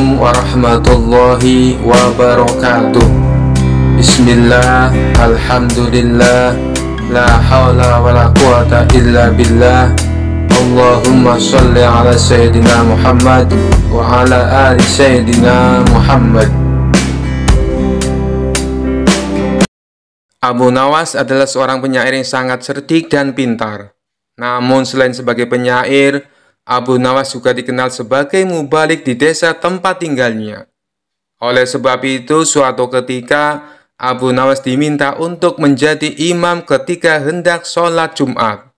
Assalamualaikum warahmatullahi wabarakatuh Bismillah, Alhamdulillah La hawla wa la quwata illa billah Allahumma salli ala Sayyidina Muhammad Wa ala ali Sayyidina Muhammad Abu Nawas adalah seorang penyair yang sangat cerdik dan pintar. Namun selain sebagai penyair, Abu Nawas juga dikenal sebagai mubalik di desa tempat tinggalnya. Oleh sebab itu, suatu ketika Abu Nawas diminta untuk menjadi imam ketika hendak sholat Jumat.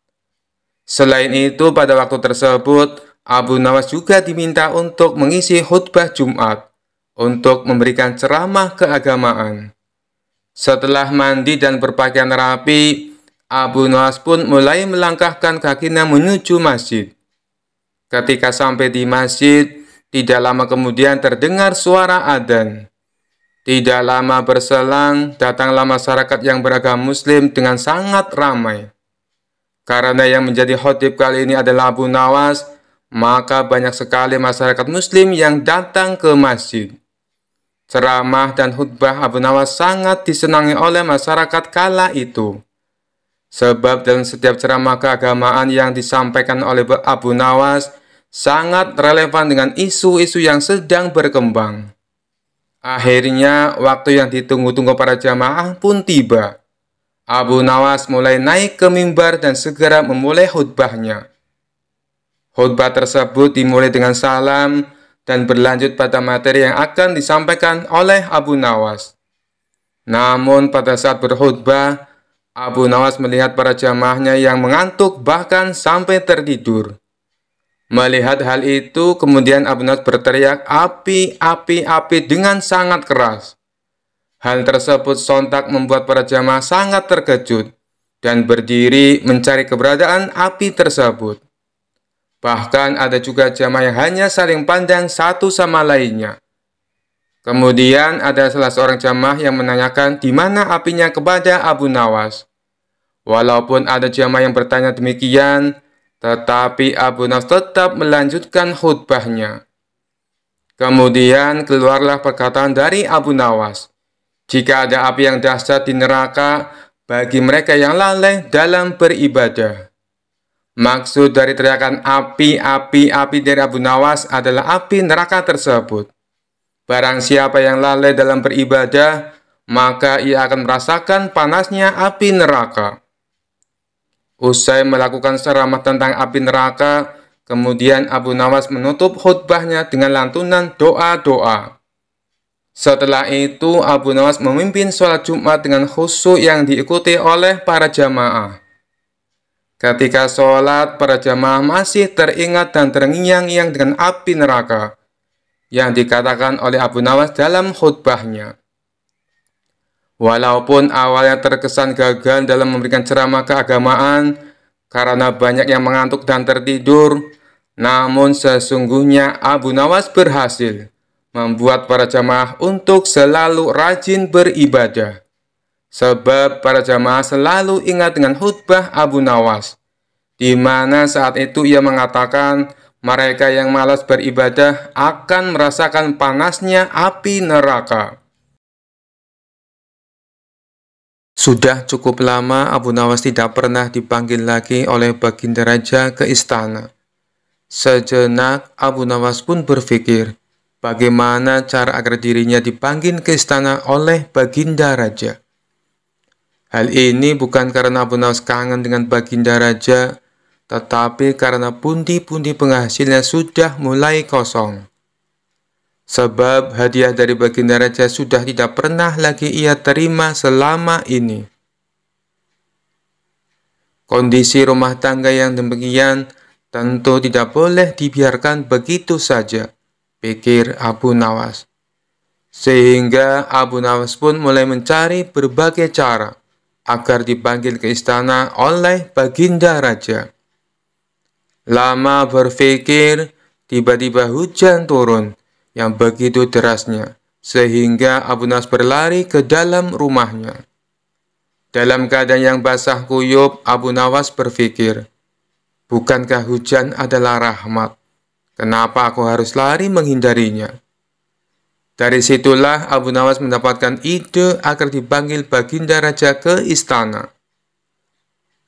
Selain itu, pada waktu tersebut, Abu Nawas juga diminta untuk mengisi khutbah Jumat untuk memberikan ceramah keagamaan. Setelah mandi dan berpakaian rapi, Abu Nawas pun mulai melangkahkan kakinya menuju masjid. Ketika sampai di masjid, tidak lama kemudian terdengar suara adzan. Tidak lama berselang, datanglah masyarakat yang beragama muslim dengan sangat ramai. Karena yang menjadi khotib kali ini adalah Abu Nawas, maka banyak sekali masyarakat muslim yang datang ke masjid. Ceramah dan khutbah Abu Nawas sangat disenangi oleh masyarakat kala itu. Sebab dalam setiap ceramah keagamaan yang disampaikan oleh Abu Nawas, sangat relevan dengan isu-isu yang sedang berkembang. Akhirnya, waktu yang ditunggu-tunggu para jamaah pun tiba. Abu Nawas mulai naik ke mimbar dan segera memulai khutbahnya. Khutbah tersebut dimulai dengan salam dan berlanjut pada materi yang akan disampaikan oleh Abu Nawas. Namun pada saat berkhutbah, Abu Nawas melihat para jamaahnya yang mengantuk bahkan sampai tertidur. Melihat hal itu, kemudian Abu Nawas berteriak, api, api, api dengan sangat keras. Hal tersebut sontak membuat para jamaah sangat terkejut dan berdiri mencari keberadaan api tersebut. Bahkan ada juga jamaah yang hanya saling pandang satu sama lainnya. Kemudian ada salah seorang jamaah yang menanyakan di mana apinya kepada Abu Nawas. Walaupun ada jamaah yang bertanya demikian, tetapi Abu Nas tetap melanjutkan khutbahnya. Kemudian keluarlah perkataan dari Abu Nawas. Jika ada api yang dahsyat di neraka bagi mereka yang lalai dalam beribadah. Maksud dari teriakan api, api, api dari Abu Nawas adalah api neraka tersebut. Barang siapa yang lalai dalam beribadah, maka ia akan merasakan panasnya api neraka. Usai melakukan ceramah tentang api neraka, kemudian Abu Nawas menutup khutbahnya dengan lantunan doa-doa. Setelah itu, Abu Nawas memimpin sholat Jumat dengan khusyuk yang diikuti oleh para jamaah. Ketika sholat, para jamaah masih teringat dan terngiang-ngiang dengan api neraka yang dikatakan oleh Abu Nawas dalam khutbahnya. Walaupun awalnya terkesan gagal dalam memberikan ceramah keagamaan karena banyak yang mengantuk dan tertidur, namun sesungguhnya Abu Nawas berhasil membuat para jamaah untuk selalu rajin beribadah. Sebab para jamaah selalu ingat dengan khutbah Abu Nawas, di mana saat itu ia mengatakan mereka yang malas beribadah akan merasakan panasnya api neraka. Sudah cukup lama Abu Nawas tidak pernah dipanggil lagi oleh Baginda Raja ke istana. Sejenak Abu Nawas pun berpikir, bagaimana cara agar dirinya dipanggil ke istana oleh Baginda Raja. Hal ini bukan karena Abu Nawas kangen dengan Baginda Raja, tetapi karena pundi-pundi penghasilnya sudah mulai kosong. Sebab hadiah dari Baginda Raja sudah tidak pernah lagi ia terima selama ini. Kondisi rumah tangga yang demikian tentu tidak boleh dibiarkan begitu saja, pikir Abu Nawas. Sehingga Abu Nawas pun mulai mencari berbagai cara agar dipanggil ke istana oleh Baginda Raja. Lama berpikir, tiba-tiba hujan turun yang begitu derasnya, sehingga Abu Nas berlari ke dalam rumahnya. Dalam keadaan yang basah kuyup, Abu Nawas berpikir, Bukankah hujan adalah rahmat? Kenapa aku harus lari menghindarinya? Dari situlah Abu Nawas mendapatkan ide agar dipanggil Baginda Raja ke istana.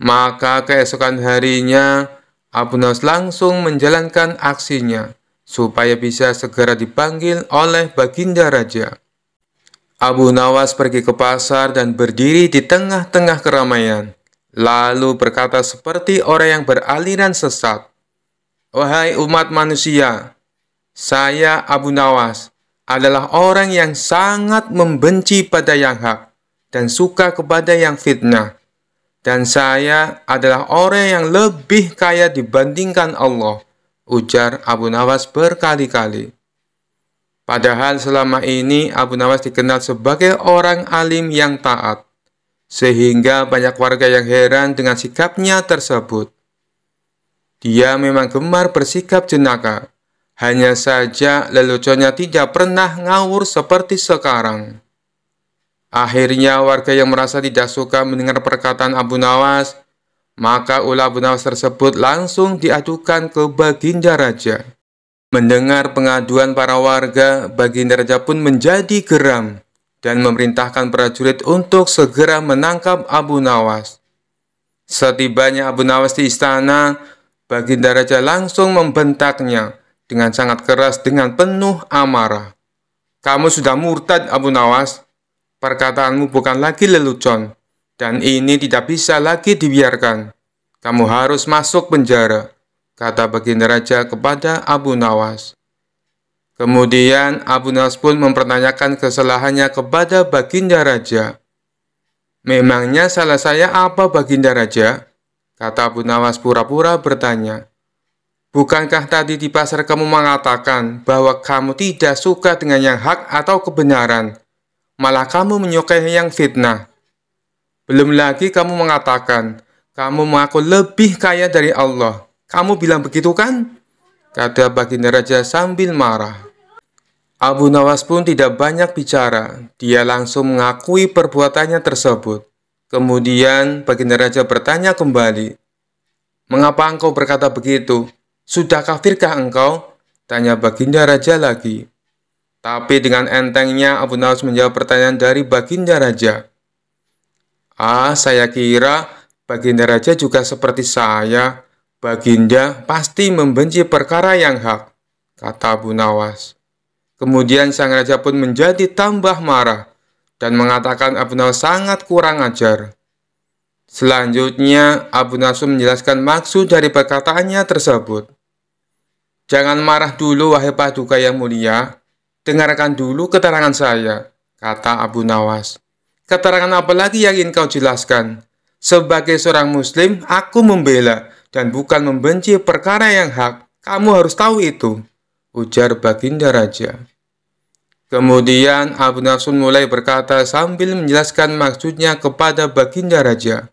Maka keesokan harinya, Abu Nawas langsung menjalankan aksinya supaya bisa segera dipanggil oleh Baginda Raja. Abu Nawas pergi ke pasar dan berdiri di tengah-tengah keramaian, lalu berkata seperti orang yang beraliran sesat, Wahai umat manusia, saya Abu Nawas adalah orang yang sangat membenci pada yang hak dan suka kepada yang fitnah. Dan saya adalah orang yang lebih kaya dibandingkan Allah ujar Abu Nawas berkali-kali. Padahal selama ini Abu Nawas dikenal sebagai orang alim yang taat, sehingga banyak warga yang heran dengan sikapnya tersebut. Dia memang gemar bersikap jenaka, hanya saja leluconnya tidak pernah ngawur seperti sekarang. Akhirnya warga yang merasa tidak suka mendengar perkataan Abu Nawas maka ulah Bunawas tersebut langsung diadukan ke Baginda Raja. Mendengar pengaduan para warga, Baginda Raja pun menjadi geram dan memerintahkan prajurit untuk segera menangkap Abu Nawas. Setibanya Abu Nawas di istana, Baginda Raja langsung membentaknya dengan sangat keras dengan penuh amarah. Kamu sudah murtad Abu Nawas, perkataanmu bukan lagi lelucon. Dan ini tidak bisa lagi dibiarkan. Kamu harus masuk penjara, kata Baginda Raja kepada Abu Nawas. Kemudian Abu Nawas pun mempertanyakan kesalahannya kepada Baginda Raja. Memangnya salah saya apa Baginda Raja? Kata Abu Nawas pura-pura bertanya. Bukankah tadi di pasar kamu mengatakan bahwa kamu tidak suka dengan yang hak atau kebenaran? Malah kamu menyukai yang fitnah. Belum lagi kamu mengatakan, kamu mengaku lebih kaya dari Allah. Kamu bilang begitu kan? Kata baginda raja sambil marah. Abu Nawas pun tidak banyak bicara. Dia langsung mengakui perbuatannya tersebut. Kemudian baginda raja bertanya kembali. Mengapa engkau berkata begitu? Sudah kafirkah engkau? Tanya baginda raja lagi. Tapi dengan entengnya Abu Nawas menjawab pertanyaan dari baginda raja. Ah, saya kira Baginda Raja juga seperti saya. Baginda pasti membenci perkara yang hak, kata Abu Nawas. Kemudian sang raja pun menjadi tambah marah dan mengatakan Abu Nawas sangat kurang ajar. Selanjutnya, Abu Nasum menjelaskan maksud dari perkataannya tersebut. Jangan marah dulu, wahai paduka yang mulia. Dengarkan dulu keterangan saya, kata Abu Nawas. Keterangan apa lagi yang ingin kau jelaskan? Sebagai seorang muslim, aku membela dan bukan membenci perkara yang hak. Kamu harus tahu itu, ujar Baginda Raja. Kemudian Abu Nasun mulai berkata sambil menjelaskan maksudnya kepada Baginda Raja.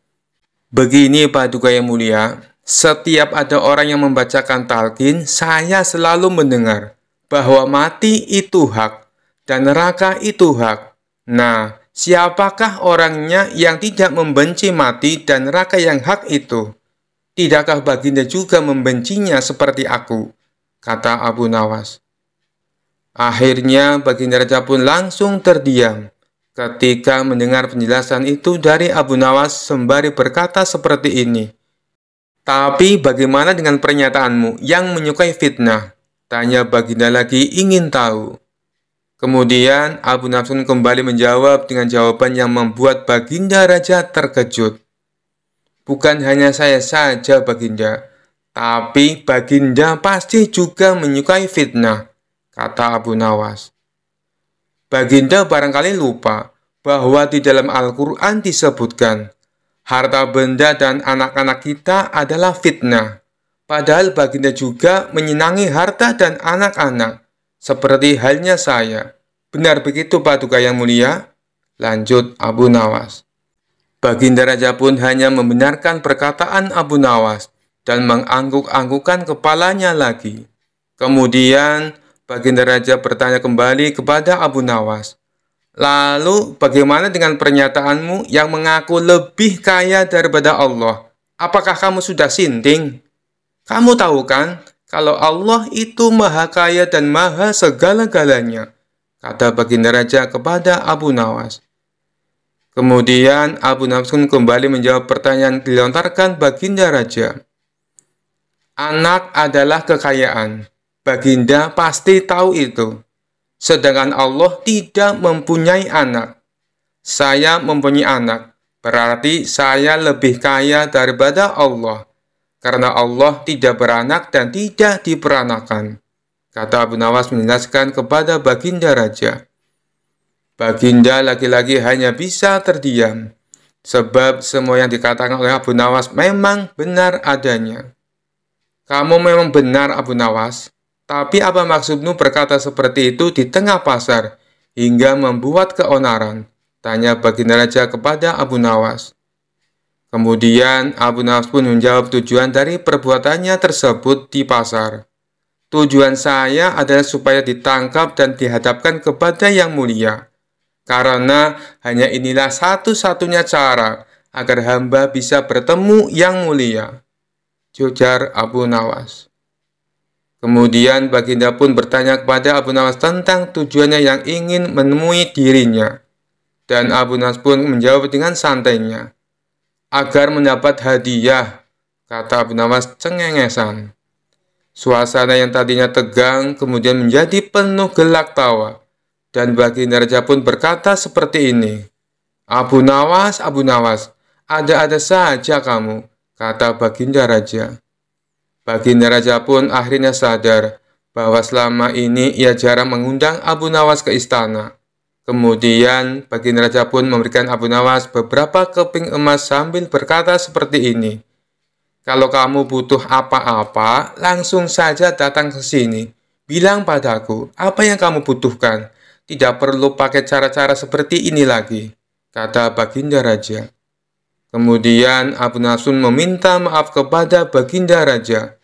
Begini Paduka Yang Mulia, setiap ada orang yang membacakan talqin, saya selalu mendengar bahwa mati itu hak dan neraka itu hak. Nah, Siapakah orangnya yang tidak membenci mati dan neraka yang hak itu? Tidakkah baginda juga membencinya seperti aku? Kata Abu Nawas. Akhirnya baginda raja pun langsung terdiam ketika mendengar penjelasan itu dari Abu Nawas sembari berkata seperti ini. Tapi bagaimana dengan pernyataanmu yang menyukai fitnah? Tanya baginda lagi ingin tahu. Kemudian Abu Nafsun kembali menjawab dengan jawaban yang membuat Baginda Raja terkejut. Bukan hanya saya saja Baginda, tapi Baginda pasti juga menyukai fitnah, kata Abu Nawas. Baginda barangkali lupa bahwa di dalam Al-Quran disebutkan, harta benda dan anak-anak kita adalah fitnah. Padahal Baginda juga menyenangi harta dan anak-anak. Seperti halnya saya. Benar begitu Paduka yang mulia? Lanjut Abu Nawas. Baginda Raja pun hanya membenarkan perkataan Abu Nawas dan mengangguk anggukkan kepalanya lagi. Kemudian Baginda Raja bertanya kembali kepada Abu Nawas, Lalu, bagaimana dengan pernyataanmu yang mengaku lebih kaya daripada Allah? Apakah kamu sudah sinting? Kamu tahu kan kalau Allah itu maha kaya dan maha segala-galanya, kata Baginda Raja kepada Abu Nawas. Kemudian Abu pun kembali menjawab pertanyaan dilontarkan Baginda Raja. Anak adalah kekayaan. Baginda pasti tahu itu. Sedangkan Allah tidak mempunyai anak. Saya mempunyai anak, berarti saya lebih kaya daripada Allah karena Allah tidak beranak dan tidak diperanakan. Kata Abu Nawas menjelaskan kepada Baginda Raja. Baginda lagi-lagi hanya bisa terdiam, sebab semua yang dikatakan oleh Abu Nawas memang benar adanya. Kamu memang benar Abu Nawas, tapi apa maksudmu berkata seperti itu di tengah pasar, hingga membuat keonaran? Tanya Baginda Raja kepada Abu Nawas. Kemudian Abu Nawas pun menjawab tujuan dari perbuatannya tersebut di pasar. Tujuan saya adalah supaya ditangkap dan dihadapkan kepada Yang Mulia. Karena hanya inilah satu-satunya cara agar hamba bisa bertemu Yang Mulia. Jujar Abu Nawas. Kemudian Baginda pun bertanya kepada Abu Nawas tentang tujuannya yang ingin menemui dirinya. Dan Abu Nawas pun menjawab dengan santainya agar mendapat hadiah, kata Abu Nawas cengengesan. Suasana yang tadinya tegang kemudian menjadi penuh gelak tawa. Dan Baginda Raja pun berkata seperti ini, Abu Nawas, Abu Nawas, ada-ada saja kamu, kata Baginda Raja. Baginda Raja pun akhirnya sadar bahwa selama ini ia jarang mengundang Abu Nawas ke istana. Kemudian Baginda Raja pun memberikan Abu Nawas beberapa keping emas sambil berkata seperti ini. Kalau kamu butuh apa-apa, langsung saja datang ke sini. Bilang padaku, apa yang kamu butuhkan. Tidak perlu pakai cara-cara seperti ini lagi, kata Baginda Raja. Kemudian Abu Nasun meminta maaf kepada Baginda Raja,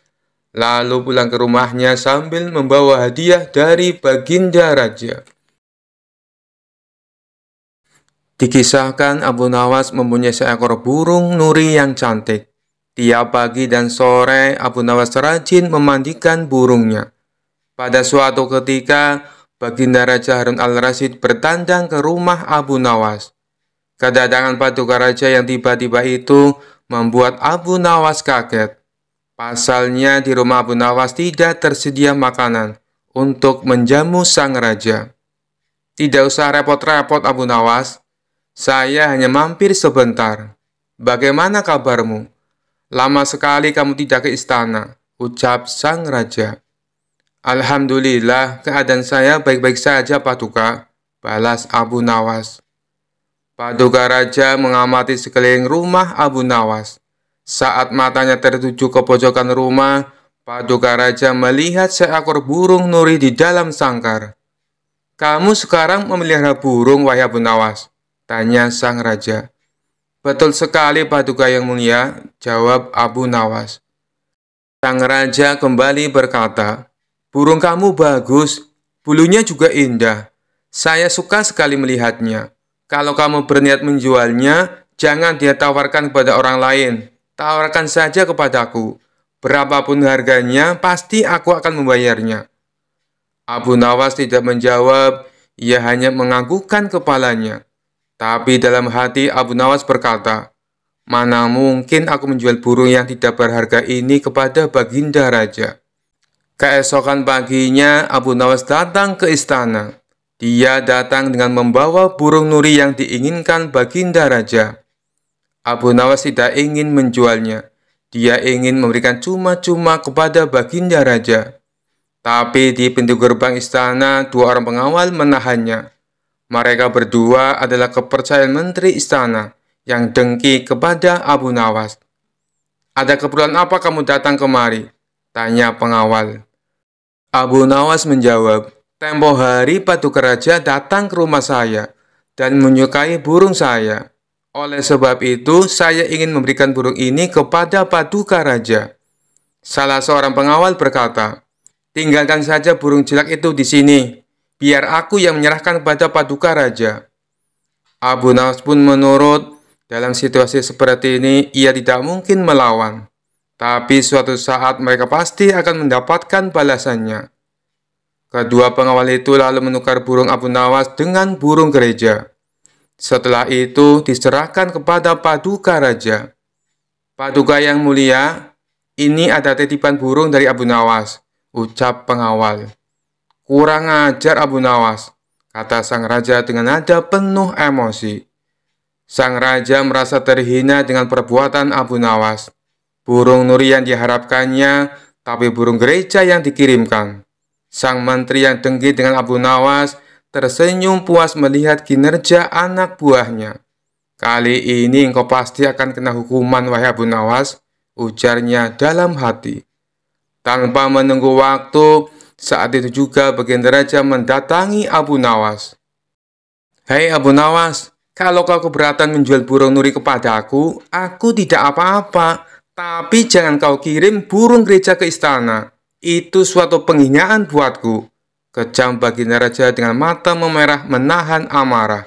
lalu pulang ke rumahnya sambil membawa hadiah dari Baginda Raja. Dikisahkan Abu Nawas mempunyai seekor burung nuri yang cantik. Tiap pagi dan sore Abu Nawas rajin memandikan burungnya. Pada suatu ketika, Baginda Raja Harun al rasid bertandang ke rumah Abu Nawas. Kedatangan paduka raja yang tiba-tiba itu membuat Abu Nawas kaget. Pasalnya di rumah Abu Nawas tidak tersedia makanan untuk menjamu sang raja. Tidak usah repot-repot Abu Nawas, saya hanya mampir sebentar. Bagaimana kabarmu? Lama sekali kamu tidak ke istana, ucap sang raja. Alhamdulillah, keadaan saya baik-baik saja, Paduka, balas Abu Nawas. Paduka Raja mengamati sekeliling rumah Abu Nawas. Saat matanya tertuju ke pojokan rumah, Paduka Raja melihat seekor burung nuri di dalam sangkar. Kamu sekarang memelihara burung, wahai Abu Nawas. Tanya sang raja. Betul sekali Paduka yang mulia, jawab Abu Nawas. Sang raja kembali berkata, Burung kamu bagus, bulunya juga indah. Saya suka sekali melihatnya. Kalau kamu berniat menjualnya, jangan dia tawarkan kepada orang lain. Tawarkan saja kepadaku. Berapapun harganya, pasti aku akan membayarnya. Abu Nawas tidak menjawab, ia hanya menganggukkan kepalanya. Tapi dalam hati Abu Nawas berkata, Mana mungkin aku menjual burung yang tidak berharga ini kepada Baginda Raja. Keesokan paginya, Abu Nawas datang ke istana. Dia datang dengan membawa burung nuri yang diinginkan Baginda Raja. Abu Nawas tidak ingin menjualnya. Dia ingin memberikan cuma-cuma kepada Baginda Raja. Tapi di pintu gerbang istana, dua orang pengawal menahannya. Mereka berdua adalah kepercayaan menteri istana yang dengki kepada Abu Nawas. Ada keperluan apa kamu datang kemari? Tanya pengawal. Abu Nawas menjawab, Tempo hari Paduka keraja datang ke rumah saya dan menyukai burung saya. Oleh sebab itu, saya ingin memberikan burung ini kepada Paduka Raja. Salah seorang pengawal berkata, Tinggalkan saja burung jelak itu di sini, biar aku yang menyerahkan kepada paduka raja. Abu Nawas pun menurut, dalam situasi seperti ini ia tidak mungkin melawan. Tapi suatu saat mereka pasti akan mendapatkan balasannya. Kedua pengawal itu lalu menukar burung Abu Nawas dengan burung gereja. Setelah itu diserahkan kepada paduka raja. Paduka yang mulia, ini ada titipan burung dari Abu Nawas, ucap pengawal. Kurang ajar Abu Nawas, kata sang raja dengan nada penuh emosi. Sang raja merasa terhina dengan perbuatan Abu Nawas. Burung nuri yang diharapkannya, tapi burung gereja yang dikirimkan. Sang menteri yang dengki dengan Abu Nawas tersenyum puas melihat kinerja anak buahnya. Kali ini engkau pasti akan kena hukuman, wahai Abu Nawas, ujarnya dalam hati. Tanpa menunggu waktu, saat itu juga baginda raja mendatangi Abu Nawas. Hei Abu Nawas, kalau kau keberatan menjual burung nuri kepada aku, aku tidak apa-apa. Tapi jangan kau kirim burung gereja ke istana. Itu suatu penghinaan buatku. Kejam baginda raja dengan mata memerah menahan amarah.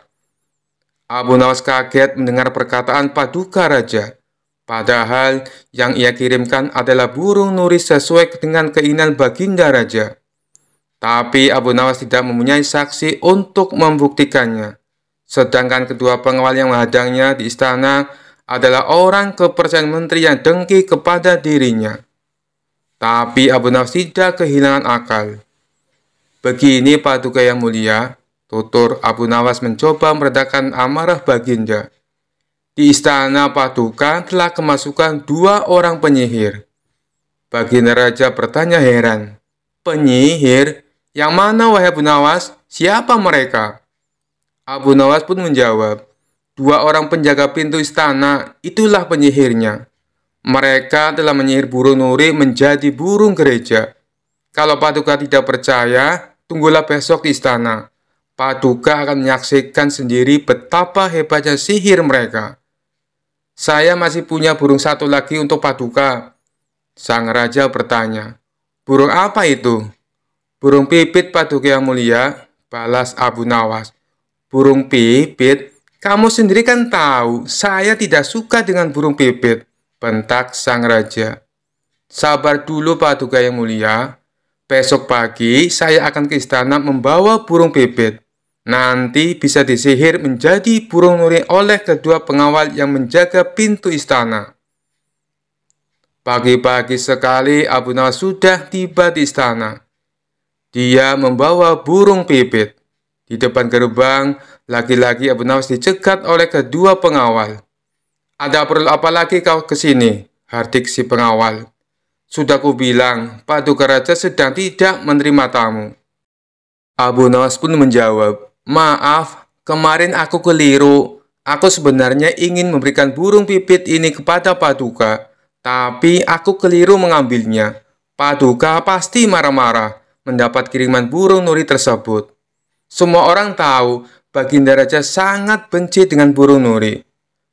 Abu Nawas kaget mendengar perkataan paduka raja. Padahal yang ia kirimkan adalah burung nuri sesuai dengan keinginan baginda raja. Tapi Abu Nawas tidak mempunyai saksi untuk membuktikannya. Sedangkan kedua pengawal yang menghadangnya di istana adalah orang kepercayaan menteri yang dengki kepada dirinya. Tapi Abu Nawas tidak kehilangan akal. Begini Paduka yang mulia, tutur Abu Nawas mencoba meredakan amarah Baginda. Di istana Paduka telah kemasukan dua orang penyihir. Baginda Raja bertanya heran, penyihir yang mana wahai Abu Nawas, siapa mereka? Abu Nawas pun menjawab, Dua orang penjaga pintu istana, itulah penyihirnya. Mereka telah menyihir burung nuri menjadi burung gereja. Kalau Paduka tidak percaya, tunggulah besok di istana. Paduka akan menyaksikan sendiri betapa hebatnya sihir mereka. Saya masih punya burung satu lagi untuk Paduka. Sang Raja bertanya, Burung apa itu? Burung pipit paduka yang mulia, balas Abu Nawas. Burung pipit, kamu sendiri kan tahu, saya tidak suka dengan burung pipit, bentak sang raja. Sabar dulu paduka yang mulia, besok pagi saya akan ke istana membawa burung pipit. Nanti bisa disihir menjadi burung nuri oleh kedua pengawal yang menjaga pintu istana. Pagi-pagi sekali Abu Nawas sudah tiba di istana. Dia membawa burung pipit. Di depan gerbang, laki-laki Abu Nawas dicegat oleh kedua pengawal. Ada perlu apa lagi kau ke sini? Hardik si pengawal. Sudah kubilang, bilang, Paduka Raja sedang tidak menerima tamu. Abu Nawas pun menjawab, Maaf, kemarin aku keliru. Aku sebenarnya ingin memberikan burung pipit ini kepada Paduka, tapi aku keliru mengambilnya. Paduka pasti marah-marah mendapat kiriman burung nuri tersebut. Semua orang tahu Baginda Raja sangat benci dengan burung nuri.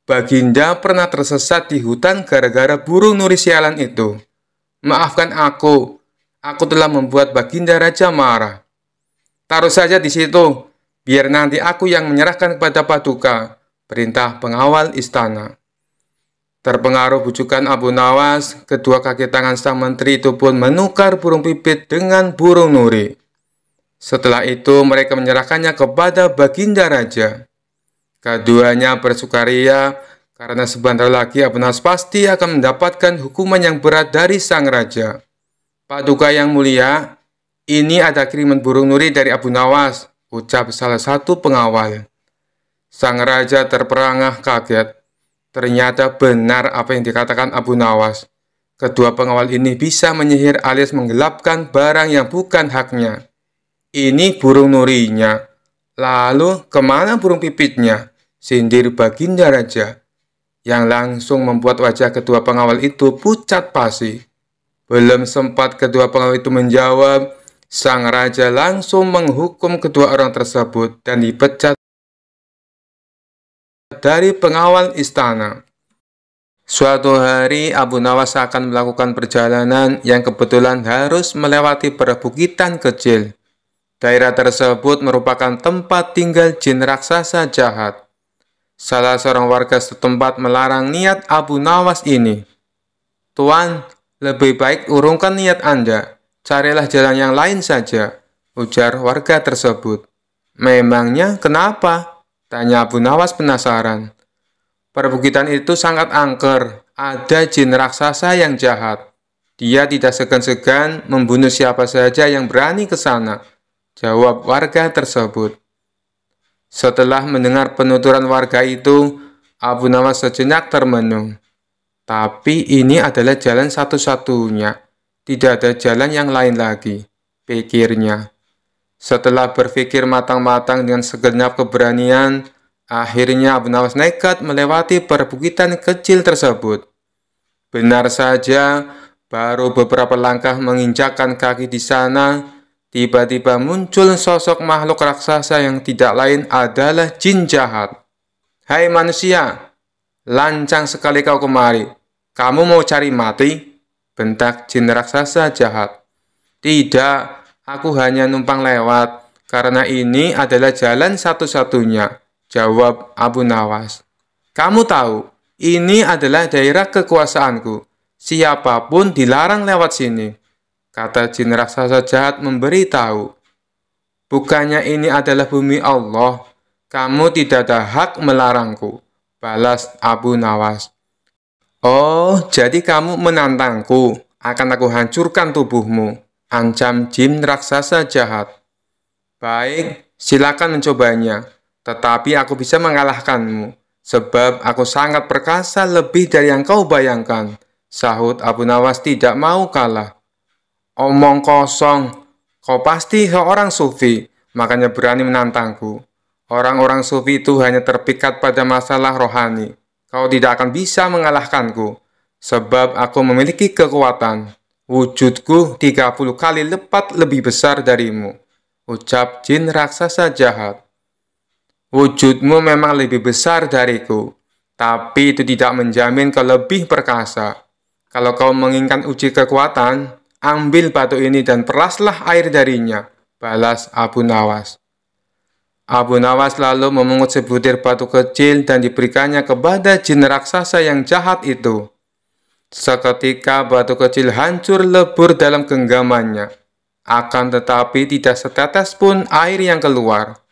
Baginda pernah tersesat di hutan gara-gara burung nuri sialan itu. Maafkan aku, aku telah membuat Baginda Raja marah. Taruh saja di situ, biar nanti aku yang menyerahkan kepada Paduka, perintah pengawal istana. Terpengaruh bujukan Abu Nawas, kedua kaki tangan sang menteri itu pun menukar burung pipit dengan burung nuri. Setelah itu mereka menyerahkannya kepada Baginda Raja. Keduanya bersukaria karena sebentar lagi Abu Nawas pasti akan mendapatkan hukuman yang berat dari sang raja. Paduka yang mulia, ini ada kiriman burung nuri dari Abu Nawas, ucap salah satu pengawal. Sang raja terperangah kaget. Ternyata benar apa yang dikatakan Abu Nawas. Kedua pengawal ini bisa menyihir alias menggelapkan barang yang bukan haknya. Ini burung nurinya. Lalu kemana burung pipitnya? Sindir baginda raja. Yang langsung membuat wajah kedua pengawal itu pucat pasi. Belum sempat kedua pengawal itu menjawab, sang raja langsung menghukum kedua orang tersebut dan dipecat dari pengawal istana. Suatu hari Abu Nawas akan melakukan perjalanan yang kebetulan harus melewati perbukitan kecil. Daerah tersebut merupakan tempat tinggal jin raksasa jahat. Salah seorang warga setempat melarang niat Abu Nawas ini. Tuan, lebih baik urungkan niat Anda. Carilah jalan yang lain saja, ujar warga tersebut. Memangnya kenapa? Tanya Abu Nawas penasaran. Perbukitan itu sangat angker. Ada jin raksasa yang jahat. Dia tidak segan-segan membunuh siapa saja yang berani ke sana. Jawab warga tersebut. Setelah mendengar penuturan warga itu, Abu Nawas sejenak termenung. Tapi ini adalah jalan satu-satunya. Tidak ada jalan yang lain lagi, pikirnya. Setelah berpikir matang-matang dengan segenap keberanian, akhirnya Abu Nawas nekat melewati perbukitan kecil tersebut. Benar saja, baru beberapa langkah menginjakkan kaki di sana, tiba-tiba muncul sosok makhluk raksasa yang tidak lain adalah jin jahat. Hai manusia, lancang sekali kau kemari. Kamu mau cari mati? Bentak jin raksasa jahat. Tidak, Aku hanya numpang lewat, karena ini adalah jalan satu-satunya, jawab Abu Nawas. Kamu tahu, ini adalah daerah kekuasaanku. Siapapun dilarang lewat sini, kata jin raksasa jahat memberitahu. Bukannya ini adalah bumi Allah, kamu tidak ada hak melarangku, balas Abu Nawas. Oh, jadi kamu menantangku, akan aku hancurkan tubuhmu, ancam jin raksasa jahat. Baik, silakan mencobanya, tetapi aku bisa mengalahkanmu, sebab aku sangat perkasa lebih dari yang kau bayangkan. Sahut Abu Nawas tidak mau kalah. Omong kosong, kau pasti seorang sufi, makanya berani menantangku. Orang-orang sufi itu hanya terpikat pada masalah rohani. Kau tidak akan bisa mengalahkanku, sebab aku memiliki kekuatan. Wujudku 30 kali lipat lebih besar darimu, ucap jin raksasa jahat. Wujudmu memang lebih besar dariku, tapi itu tidak menjamin kau lebih perkasa. Kalau kau menginginkan uji kekuatan, ambil batu ini dan peraslah air darinya, balas Abu Nawas. Abu Nawas lalu memungut sebutir batu kecil dan diberikannya kepada jin raksasa yang jahat itu. Seketika batu kecil hancur lebur dalam genggamannya. Akan tetapi tidak setetes pun air yang keluar.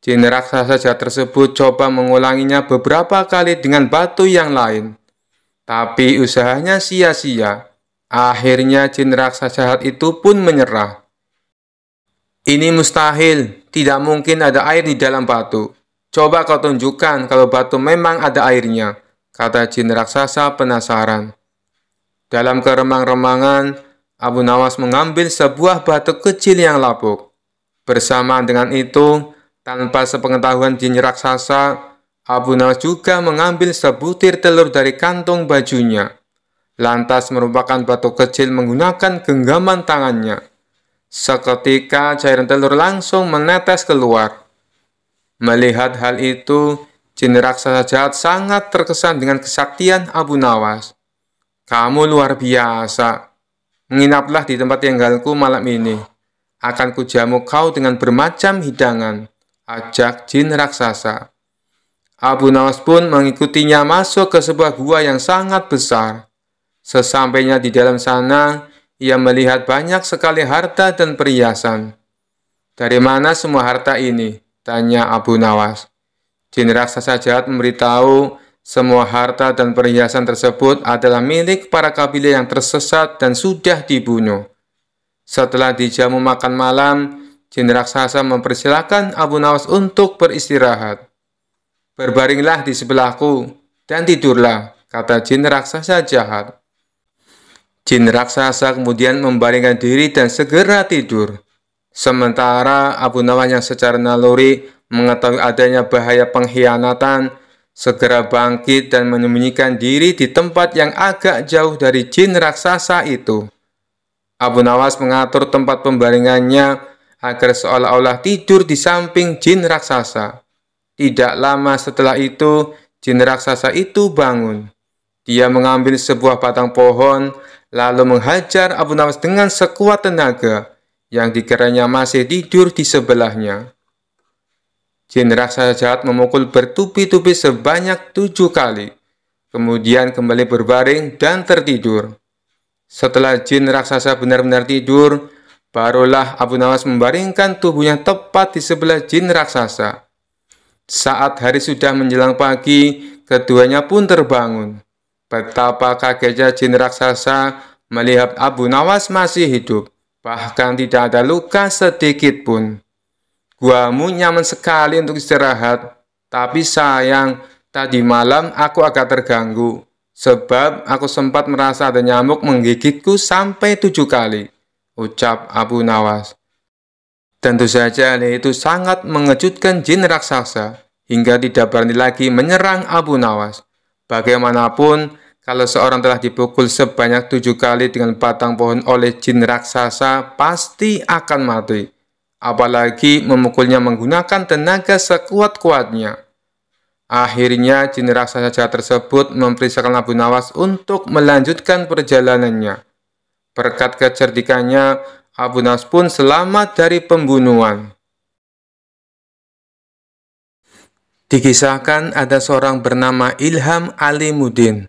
Jin raksasa jahat tersebut coba mengulanginya beberapa kali dengan batu yang lain. Tapi usahanya sia-sia. Akhirnya jin raksasa jahat itu pun menyerah. Ini mustahil, tidak mungkin ada air di dalam batu. Coba kau tunjukkan kalau batu memang ada airnya, kata jin raksasa penasaran. Dalam keremang-remangan, Abu Nawas mengambil sebuah batu kecil yang lapuk. Bersamaan dengan itu, tanpa sepengetahuan jin raksasa, Abu Nawas juga mengambil sebutir telur dari kantong bajunya. Lantas merupakan batu kecil menggunakan genggaman tangannya. Seketika cairan telur langsung menetes keluar. Melihat hal itu, jin raksasa jahat sangat terkesan dengan kesaktian Abu Nawas. Kamu luar biasa. Menginaplah di tempat tinggalku malam ini. Akan kujamu kau dengan bermacam hidangan. Ajak jin raksasa. Abu Nawas pun mengikutinya masuk ke sebuah gua yang sangat besar. Sesampainya di dalam sana, ia melihat banyak sekali harta dan perhiasan. Dari mana semua harta ini? Tanya Abu Nawas. Jin raksasa jahat memberitahu semua harta dan perhiasan tersebut adalah milik para kabilah yang tersesat dan sudah dibunuh. Setelah dijamu makan malam, jin raksasa mempersilahkan Abu Nawas untuk beristirahat. Berbaringlah di sebelahku dan tidurlah, kata jin raksasa jahat. Jin raksasa kemudian membaringkan diri dan segera tidur. Sementara Abu Nawas yang secara naluri mengetahui adanya bahaya pengkhianatan, Segera bangkit dan menyembunyikan diri di tempat yang agak jauh dari jin raksasa itu. Abu Nawas mengatur tempat pembaringannya agar seolah-olah tidur di samping jin raksasa. Tidak lama setelah itu, jin raksasa itu bangun. Dia mengambil sebuah batang pohon, lalu menghajar Abu Nawas dengan sekuat tenaga, yang dikiranya masih tidur di sebelahnya. Jin raksasa jahat memukul bertubi-tubi sebanyak tujuh kali, kemudian kembali berbaring dan tertidur. Setelah jin raksasa benar-benar tidur, barulah Abu Nawas membaringkan tubuhnya tepat di sebelah jin raksasa. Saat hari sudah menjelang pagi, keduanya pun terbangun. Betapa kagetnya jin raksasa melihat Abu Nawas masih hidup, bahkan tidak ada luka sedikit pun. Guamu nyaman sekali untuk istirahat, tapi sayang, tadi malam aku agak terganggu, sebab aku sempat merasa ada nyamuk menggigitku sampai tujuh kali, ucap Abu Nawas. Tentu saja hal itu sangat mengejutkan jin raksasa, hingga tidak berani lagi menyerang Abu Nawas. Bagaimanapun, kalau seorang telah dipukul sebanyak tujuh kali dengan batang pohon oleh jin raksasa, pasti akan mati apalagi memukulnya menggunakan tenaga sekuat-kuatnya. Akhirnya, jin raksasa tersebut memperisakan Abu Nawas untuk melanjutkan perjalanannya. Berkat kecerdikannya, Abu Nawas pun selamat dari pembunuhan. Dikisahkan ada seorang bernama Ilham Ali Mudin.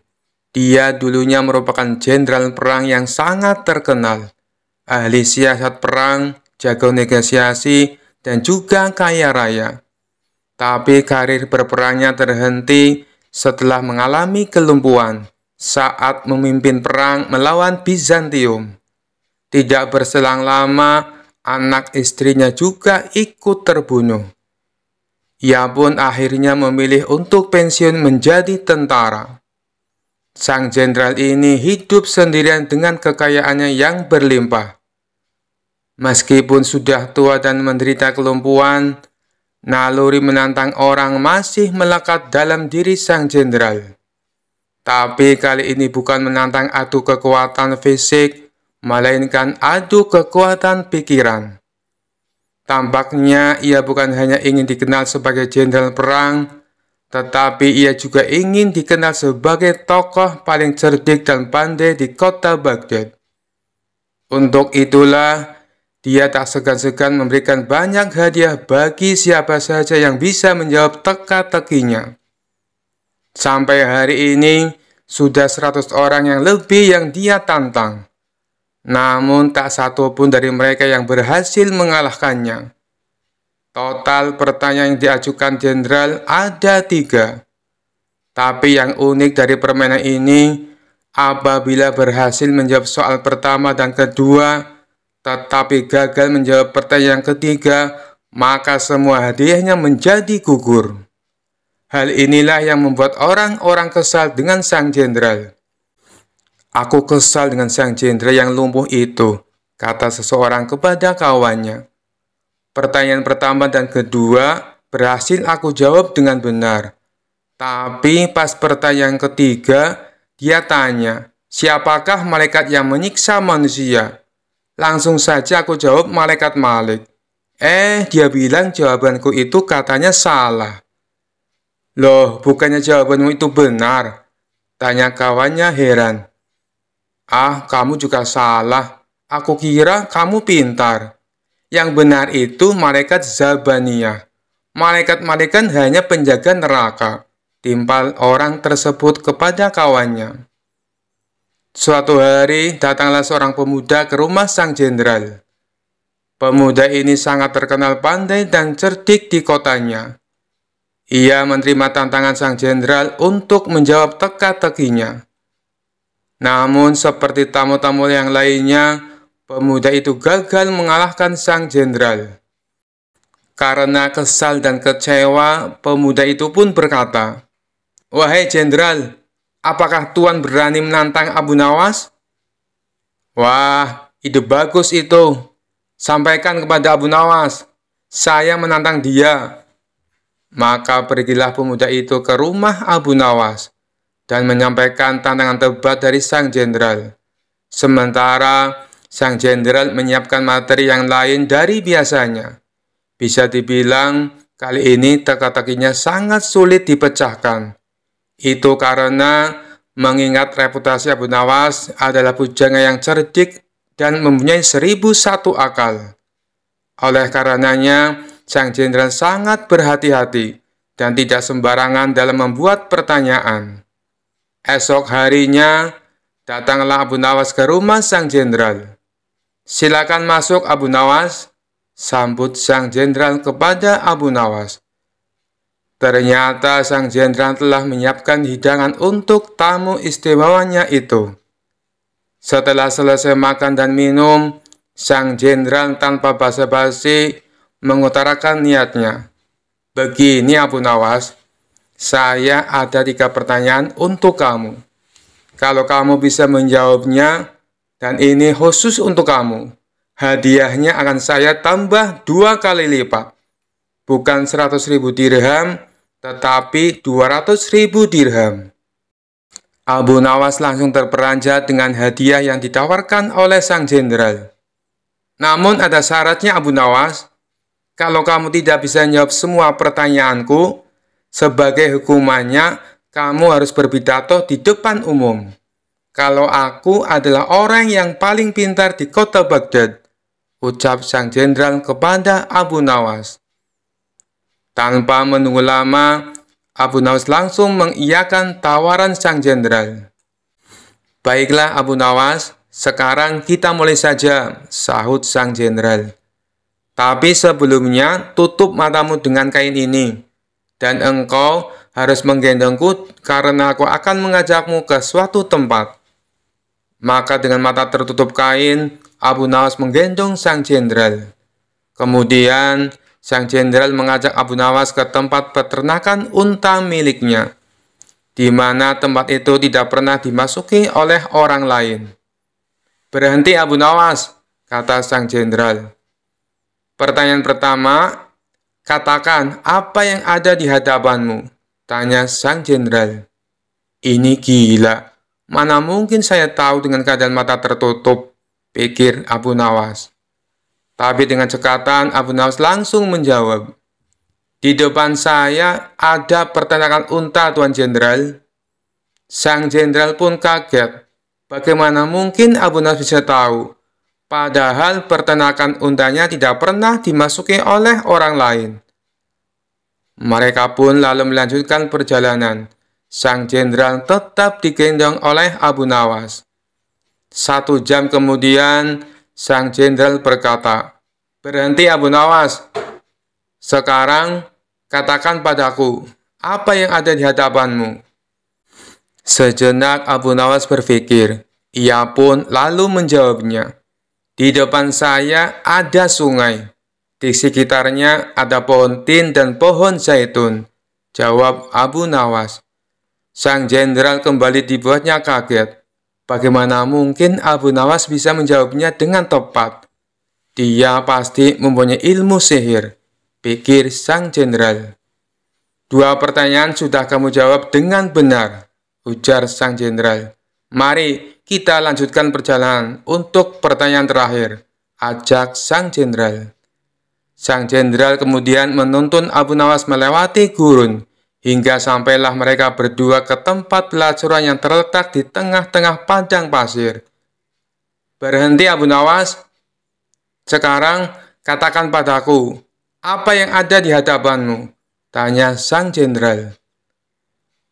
Dia dulunya merupakan jenderal perang yang sangat terkenal. Ahli siasat perang, jago negosiasi, dan juga kaya raya. Tapi karir berperangnya terhenti setelah mengalami kelumpuhan saat memimpin perang melawan Bizantium. Tidak berselang lama, anak istrinya juga ikut terbunuh. Ia pun akhirnya memilih untuk pensiun menjadi tentara. Sang jenderal ini hidup sendirian dengan kekayaannya yang berlimpah. Meskipun sudah tua dan menderita kelumpuhan, naluri menantang orang masih melekat dalam diri sang jenderal. Tapi kali ini bukan menantang adu kekuatan fisik, melainkan adu kekuatan pikiran. Tampaknya ia bukan hanya ingin dikenal sebagai jenderal perang, tetapi ia juga ingin dikenal sebagai tokoh paling cerdik dan pandai di kota Baghdad. Untuk itulah, dia tak segan-segan memberikan banyak hadiah bagi siapa saja yang bisa menjawab teka-tekinya. Sampai hari ini, sudah 100 orang yang lebih yang dia tantang. Namun tak satu pun dari mereka yang berhasil mengalahkannya. Total pertanyaan yang diajukan jenderal ada tiga. Tapi yang unik dari permainan ini, apabila berhasil menjawab soal pertama dan kedua, tetapi gagal menjawab pertanyaan ketiga, maka semua hadiahnya menjadi gugur. Hal inilah yang membuat orang-orang kesal dengan sang jenderal. Aku kesal dengan sang jenderal yang lumpuh itu, kata seseorang kepada kawannya. Pertanyaan pertama dan kedua berhasil aku jawab dengan benar. Tapi pas pertanyaan ketiga, dia tanya, siapakah malaikat yang menyiksa manusia? Langsung saja aku jawab malaikat Malik. Eh, dia bilang jawabanku itu katanya salah. Loh, bukannya jawabanmu itu benar? Tanya kawannya heran. Ah, kamu juga salah. Aku kira kamu pintar. Yang benar itu malaikat Zabania. Malaikat-malaikat hanya penjaga neraka. Timpal orang tersebut kepada kawannya. Suatu hari datanglah seorang pemuda ke rumah sang jenderal. Pemuda ini sangat terkenal pandai dan cerdik di kotanya. Ia menerima tantangan sang jenderal untuk menjawab teka-tekinya. Namun seperti tamu-tamu yang lainnya, pemuda itu gagal mengalahkan sang jenderal. Karena kesal dan kecewa, pemuda itu pun berkata, Wahai jenderal, Apakah Tuhan berani menantang Abu Nawas? Wah, ide bagus itu. Sampaikan kepada Abu Nawas, saya menantang dia. Maka pergilah pemuda itu ke rumah Abu Nawas dan menyampaikan tantangan tebat dari sang jenderal. Sementara sang jenderal menyiapkan materi yang lain dari biasanya. Bisa dibilang, kali ini teka-tekinya sangat sulit dipecahkan itu karena mengingat reputasi Abu Nawas adalah pujangga yang cerdik dan mempunyai seribu satu akal. Oleh karenanya, Sang Jenderal sangat berhati-hati dan tidak sembarangan dalam membuat pertanyaan. Esok harinya, datanglah Abu Nawas ke rumah Sang Jenderal. Silakan masuk Abu Nawas, sambut Sang Jenderal kepada Abu Nawas. Ternyata sang jenderal telah menyiapkan hidangan untuk tamu istimewanya itu. Setelah selesai makan dan minum, sang jenderal tanpa basa-basi mengutarakan niatnya. Begini Abu Nawas, saya ada tiga pertanyaan untuk kamu. Kalau kamu bisa menjawabnya, dan ini khusus untuk kamu, hadiahnya akan saya tambah dua kali lipat. Bukan seratus ribu dirham, tetapi 200 ribu dirham. Abu Nawas langsung terperanjat dengan hadiah yang ditawarkan oleh sang jenderal. Namun ada syaratnya Abu Nawas, kalau kamu tidak bisa jawab semua pertanyaanku, sebagai hukumannya kamu harus berpidato di depan umum. Kalau aku adalah orang yang paling pintar di kota Baghdad, ucap sang jenderal kepada Abu Nawas. Tanpa menunggu lama, Abu Nawas langsung mengiyakan tawaran sang jenderal. Baiklah Abu Nawas, sekarang kita mulai saja, sahut sang jenderal. Tapi sebelumnya tutup matamu dengan kain ini, dan engkau harus menggendongku karena aku akan mengajakmu ke suatu tempat. Maka dengan mata tertutup kain, Abu Nawas menggendong sang jenderal. Kemudian Sang jenderal mengajak Abu Nawas ke tempat peternakan unta miliknya, di mana tempat itu tidak pernah dimasuki oleh orang lain. Berhenti Abu Nawas, kata sang jenderal. Pertanyaan pertama, katakan apa yang ada di hadapanmu, tanya sang jenderal. Ini gila, mana mungkin saya tahu dengan keadaan mata tertutup, pikir Abu Nawas. Tapi dengan cekatan Abu Nawas langsung menjawab, Di depan saya ada pertanakan unta Tuan Jenderal. Sang Jenderal pun kaget. Bagaimana mungkin Abu Nawas bisa tahu? Padahal pertanakan untanya tidak pernah dimasuki oleh orang lain. Mereka pun lalu melanjutkan perjalanan. Sang jenderal tetap digendong oleh Abu Nawas. Satu jam kemudian, Sang jenderal berkata, Berhenti Abu Nawas, sekarang katakan padaku, apa yang ada di hadapanmu? Sejenak Abu Nawas berpikir, ia pun lalu menjawabnya, Di depan saya ada sungai, di sekitarnya ada pohon tin dan pohon zaitun. Jawab Abu Nawas. Sang jenderal kembali dibuatnya kaget. Bagaimana mungkin Abu Nawas bisa menjawabnya dengan tepat? Dia pasti mempunyai ilmu sihir, pikir sang jenderal. Dua pertanyaan sudah kamu jawab dengan benar, ujar sang jenderal. Mari kita lanjutkan perjalanan untuk pertanyaan terakhir, ajak sang jenderal. Sang jenderal kemudian menuntun Abu Nawas melewati gurun hingga sampailah mereka berdua ke tempat pelacuran yang terletak di tengah-tengah panjang pasir. Berhenti Abu Nawas. Sekarang katakan padaku, apa yang ada di hadapanmu? Tanya sang jenderal.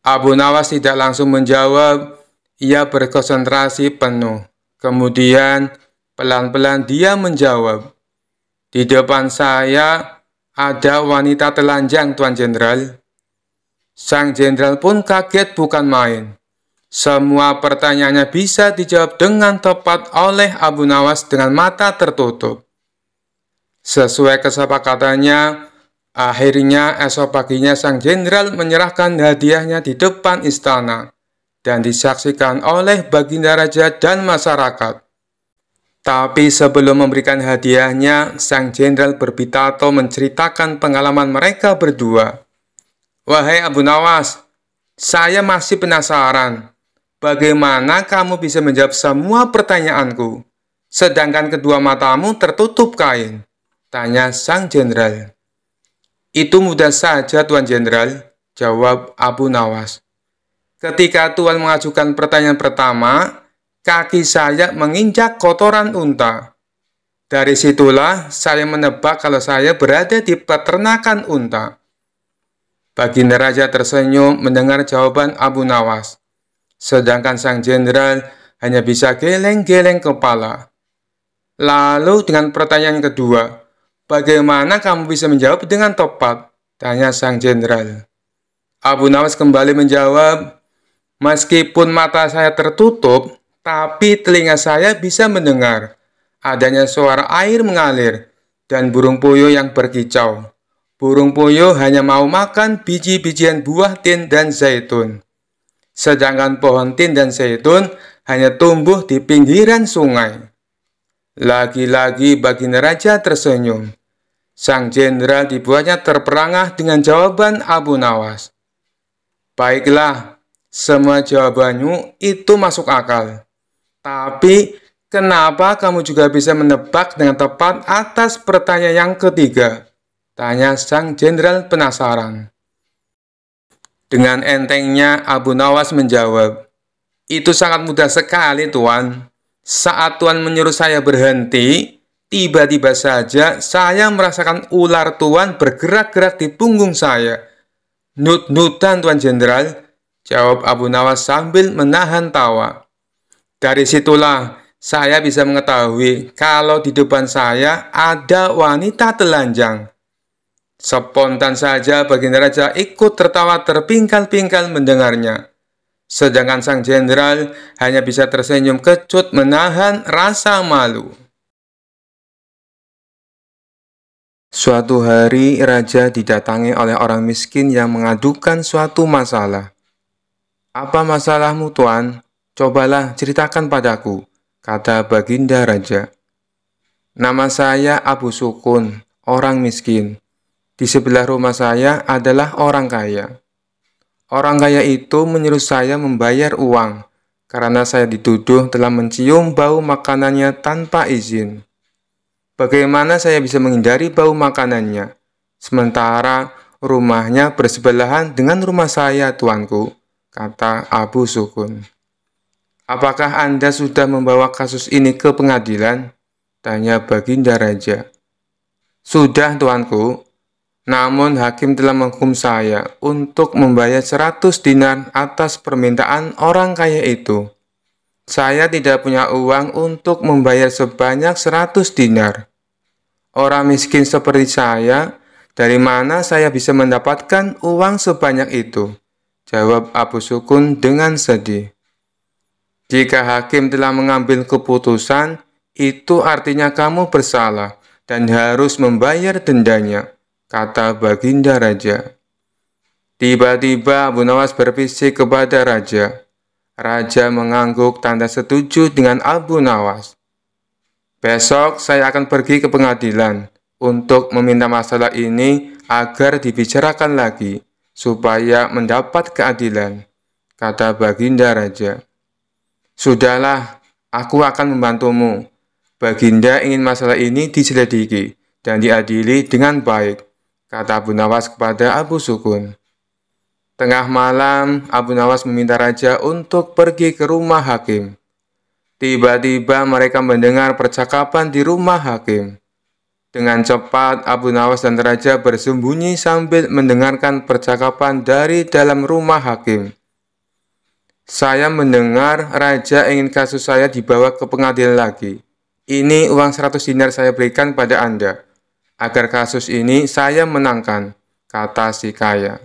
Abu Nawas tidak langsung menjawab, ia berkonsentrasi penuh. Kemudian pelan-pelan dia menjawab, di depan saya ada wanita telanjang Tuan Jenderal. Sang jenderal pun kaget bukan main. Semua pertanyaannya bisa dijawab dengan tepat oleh Abu Nawas dengan mata tertutup. Sesuai kesepakatannya, akhirnya esok paginya sang jenderal menyerahkan hadiahnya di depan istana dan disaksikan oleh baginda raja dan masyarakat. Tapi sebelum memberikan hadiahnya, sang jenderal berpidato menceritakan pengalaman mereka berdua. Wahai Abu Nawas, saya masih penasaran. Bagaimana kamu bisa menjawab semua pertanyaanku, sedangkan kedua matamu tertutup kain? Tanya sang jenderal. Itu mudah saja, Tuan Jenderal, jawab Abu Nawas. Ketika Tuan mengajukan pertanyaan pertama, kaki saya menginjak kotoran unta. Dari situlah saya menebak kalau saya berada di peternakan unta. Baginda Raja tersenyum mendengar jawaban Abu Nawas. Sedangkan sang jenderal hanya bisa geleng-geleng kepala. Lalu dengan pertanyaan kedua, bagaimana kamu bisa menjawab dengan tepat? Tanya sang jenderal. Abu Nawas kembali menjawab, meskipun mata saya tertutup, tapi telinga saya bisa mendengar adanya suara air mengalir dan burung puyuh yang berkicau burung puyuh hanya mau makan biji-bijian buah tin dan zaitun. Sedangkan pohon tin dan zaitun hanya tumbuh di pinggiran sungai. Lagi-lagi Baginda Raja tersenyum. Sang jenderal dibuatnya terperangah dengan jawaban Abu Nawas. Baiklah, semua jawabannya itu masuk akal. Tapi, kenapa kamu juga bisa menebak dengan tepat atas pertanyaan yang ketiga? Tanya sang jenderal penasaran. Dengan entengnya Abu Nawas menjawab, Itu sangat mudah sekali, Tuan. Saat Tuan menyuruh saya berhenti, tiba-tiba saja saya merasakan ular Tuan bergerak-gerak di punggung saya. Nut-nutan, Tuan Jenderal, jawab Abu Nawas sambil menahan tawa. Dari situlah saya bisa mengetahui kalau di depan saya ada wanita telanjang. Sepontan saja Baginda Raja ikut tertawa terpingkal-pingkal mendengarnya. Sedangkan sang jenderal hanya bisa tersenyum kecut menahan rasa malu. Suatu hari raja didatangi oleh orang miskin yang mengadukan suatu masalah. Apa masalahmu tuan? Cobalah ceritakan padaku, kata baginda raja. Nama saya Abu Sukun, orang miskin di sebelah rumah saya adalah orang kaya. Orang kaya itu menyuruh saya membayar uang karena saya dituduh telah mencium bau makanannya tanpa izin. Bagaimana saya bisa menghindari bau makanannya? Sementara rumahnya bersebelahan dengan rumah saya, tuanku, kata Abu Sukun. Apakah Anda sudah membawa kasus ini ke pengadilan? Tanya Baginda Raja. Sudah, tuanku, namun hakim telah menghukum saya untuk membayar 100 dinar atas permintaan orang kaya itu. Saya tidak punya uang untuk membayar sebanyak 100 dinar. Orang miskin seperti saya, dari mana saya bisa mendapatkan uang sebanyak itu? Jawab Abu Sukun dengan sedih. Jika hakim telah mengambil keputusan, itu artinya kamu bersalah dan harus membayar dendanya kata baginda raja. Tiba-tiba Abu Nawas berbisik kepada raja. Raja mengangguk tanda setuju dengan Abu Nawas. Besok saya akan pergi ke pengadilan untuk meminta masalah ini agar dibicarakan lagi supaya mendapat keadilan, kata baginda raja. Sudahlah, aku akan membantumu. Baginda ingin masalah ini diselidiki dan diadili dengan baik kata Abu Nawas kepada Abu Sukun. Tengah malam, Abu Nawas meminta raja untuk pergi ke rumah hakim. Tiba-tiba mereka mendengar percakapan di rumah hakim. Dengan cepat, Abu Nawas dan raja bersembunyi sambil mendengarkan percakapan dari dalam rumah hakim. Saya mendengar raja ingin kasus saya dibawa ke pengadilan lagi. Ini uang 100 dinar saya berikan pada Anda agar kasus ini saya menangkan, kata si kaya.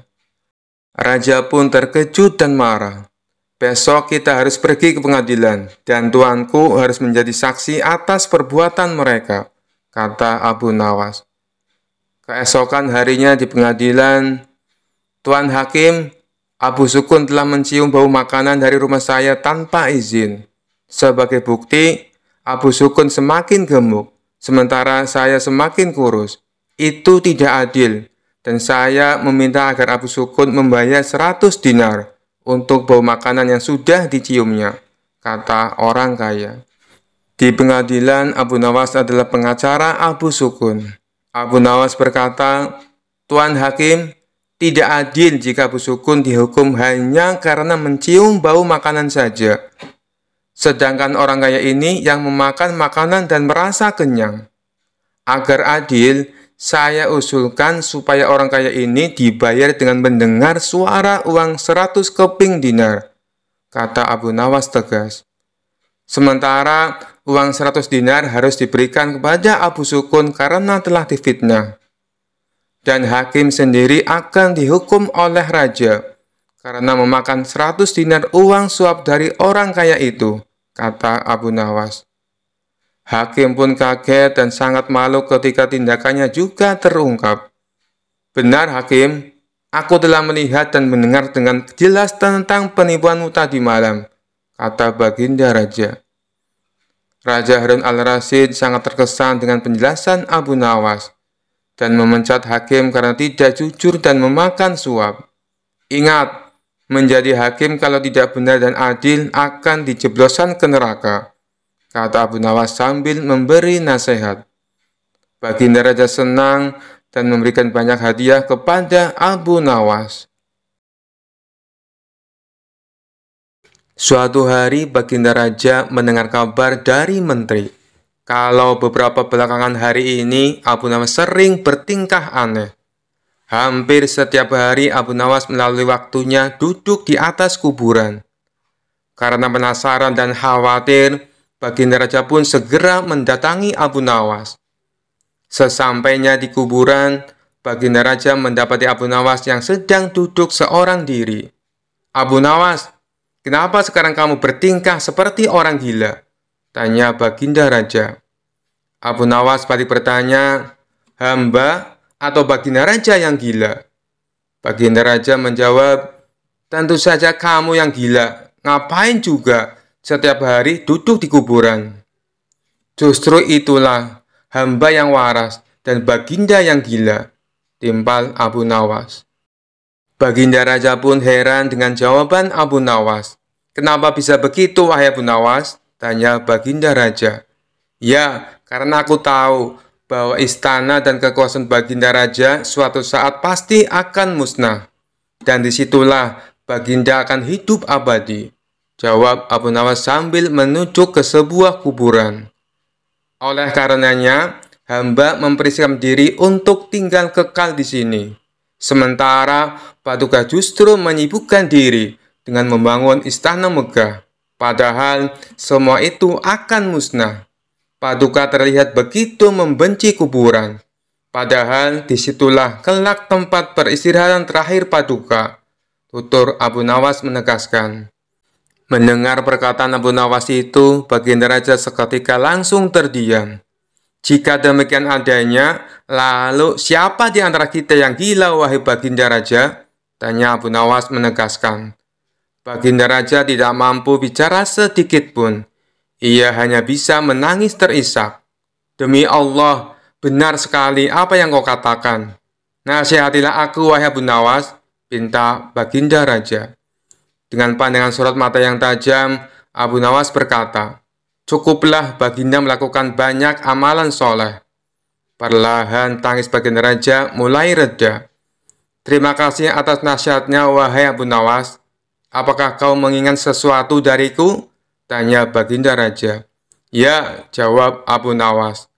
Raja pun terkejut dan marah. Besok kita harus pergi ke pengadilan, dan tuanku harus menjadi saksi atas perbuatan mereka, kata Abu Nawas. Keesokan harinya di pengadilan, Tuan Hakim, Abu Sukun telah mencium bau makanan dari rumah saya tanpa izin. Sebagai bukti, Abu Sukun semakin gemuk sementara saya semakin kurus. Itu tidak adil, dan saya meminta agar Abu Sukun membayar 100 dinar untuk bau makanan yang sudah diciumnya, kata orang kaya. Di pengadilan, Abu Nawas adalah pengacara Abu Sukun. Abu Nawas berkata, Tuan Hakim, tidak adil jika Abu Sukun dihukum hanya karena mencium bau makanan saja. Sedangkan orang kaya ini yang memakan makanan dan merasa kenyang. Agar adil, saya usulkan supaya orang kaya ini dibayar dengan mendengar suara uang 100 keping dinar, kata Abu Nawas tegas. Sementara uang seratus dinar harus diberikan kepada Abu Sukun karena telah difitnah. Dan hakim sendiri akan dihukum oleh raja karena memakan 100 dinar uang suap dari orang kaya itu, kata Abu Nawas. Hakim pun kaget dan sangat malu ketika tindakannya juga terungkap. Benar Hakim, aku telah melihat dan mendengar dengan jelas tentang penipuanmu tadi malam, kata Baginda Raja. Raja Harun al-Rasid sangat terkesan dengan penjelasan Abu Nawas dan memencat Hakim karena tidak jujur dan memakan suap. Ingat, Menjadi hakim kalau tidak benar dan adil akan dijebloskan ke neraka, kata Abu Nawas sambil memberi nasihat. Baginda Raja senang dan memberikan banyak hadiah kepada Abu Nawas. Suatu hari Baginda Raja mendengar kabar dari menteri. Kalau beberapa belakangan hari ini Abu Nawas sering bertingkah aneh. Hampir setiap hari Abu Nawas melalui waktunya duduk di atas kuburan. Karena penasaran dan khawatir, Baginda Raja pun segera mendatangi Abu Nawas. Sesampainya di kuburan, Baginda Raja mendapati Abu Nawas yang sedang duduk seorang diri. Abu Nawas, kenapa sekarang kamu bertingkah seperti orang gila? Tanya Baginda Raja. Abu Nawas balik bertanya, Hamba, atau Baginda Raja yang gila? Baginda Raja menjawab, Tentu saja kamu yang gila, ngapain juga setiap hari duduk di kuburan. Justru itulah hamba yang waras dan baginda yang gila, timpal Abu Nawas. Baginda Raja pun heran dengan jawaban Abu Nawas. Kenapa bisa begitu, wahai Abu Nawas? Tanya Baginda Raja. Ya, karena aku tahu bahwa istana dan kekuasaan Baginda Raja suatu saat pasti akan musnah. Dan disitulah Baginda akan hidup abadi. Jawab Abu Nawas sambil menunjuk ke sebuah kuburan. Oleh karenanya, hamba mempersiapkan diri untuk tinggal kekal di sini. Sementara Paduka justru menyibukkan diri dengan membangun istana megah. Padahal semua itu akan musnah. Paduka terlihat begitu membenci kuburan. Padahal disitulah kelak tempat peristirahatan terakhir Paduka. Tutur Abu Nawas menegaskan. Mendengar perkataan Abu Nawas itu, Baginda Raja seketika langsung terdiam. Jika demikian adanya, lalu siapa di antara kita yang gila wahai Baginda Raja? Tanya Abu Nawas menegaskan. Baginda Raja tidak mampu bicara sedikit pun. Ia hanya bisa menangis terisak. Demi Allah, benar sekali apa yang kau katakan. Nasihatilah aku, wahai Abu Nawas, pinta Baginda Raja. Dengan pandangan sorot mata yang tajam, Abu Nawas berkata, Cukuplah Baginda melakukan banyak amalan soleh. Perlahan tangis Baginda Raja mulai reda. Terima kasih atas nasihatnya, wahai Abu Nawas. Apakah kau mengingat sesuatu dariku? Tanya Baginda Raja. Ya, jawab Abu Nawas.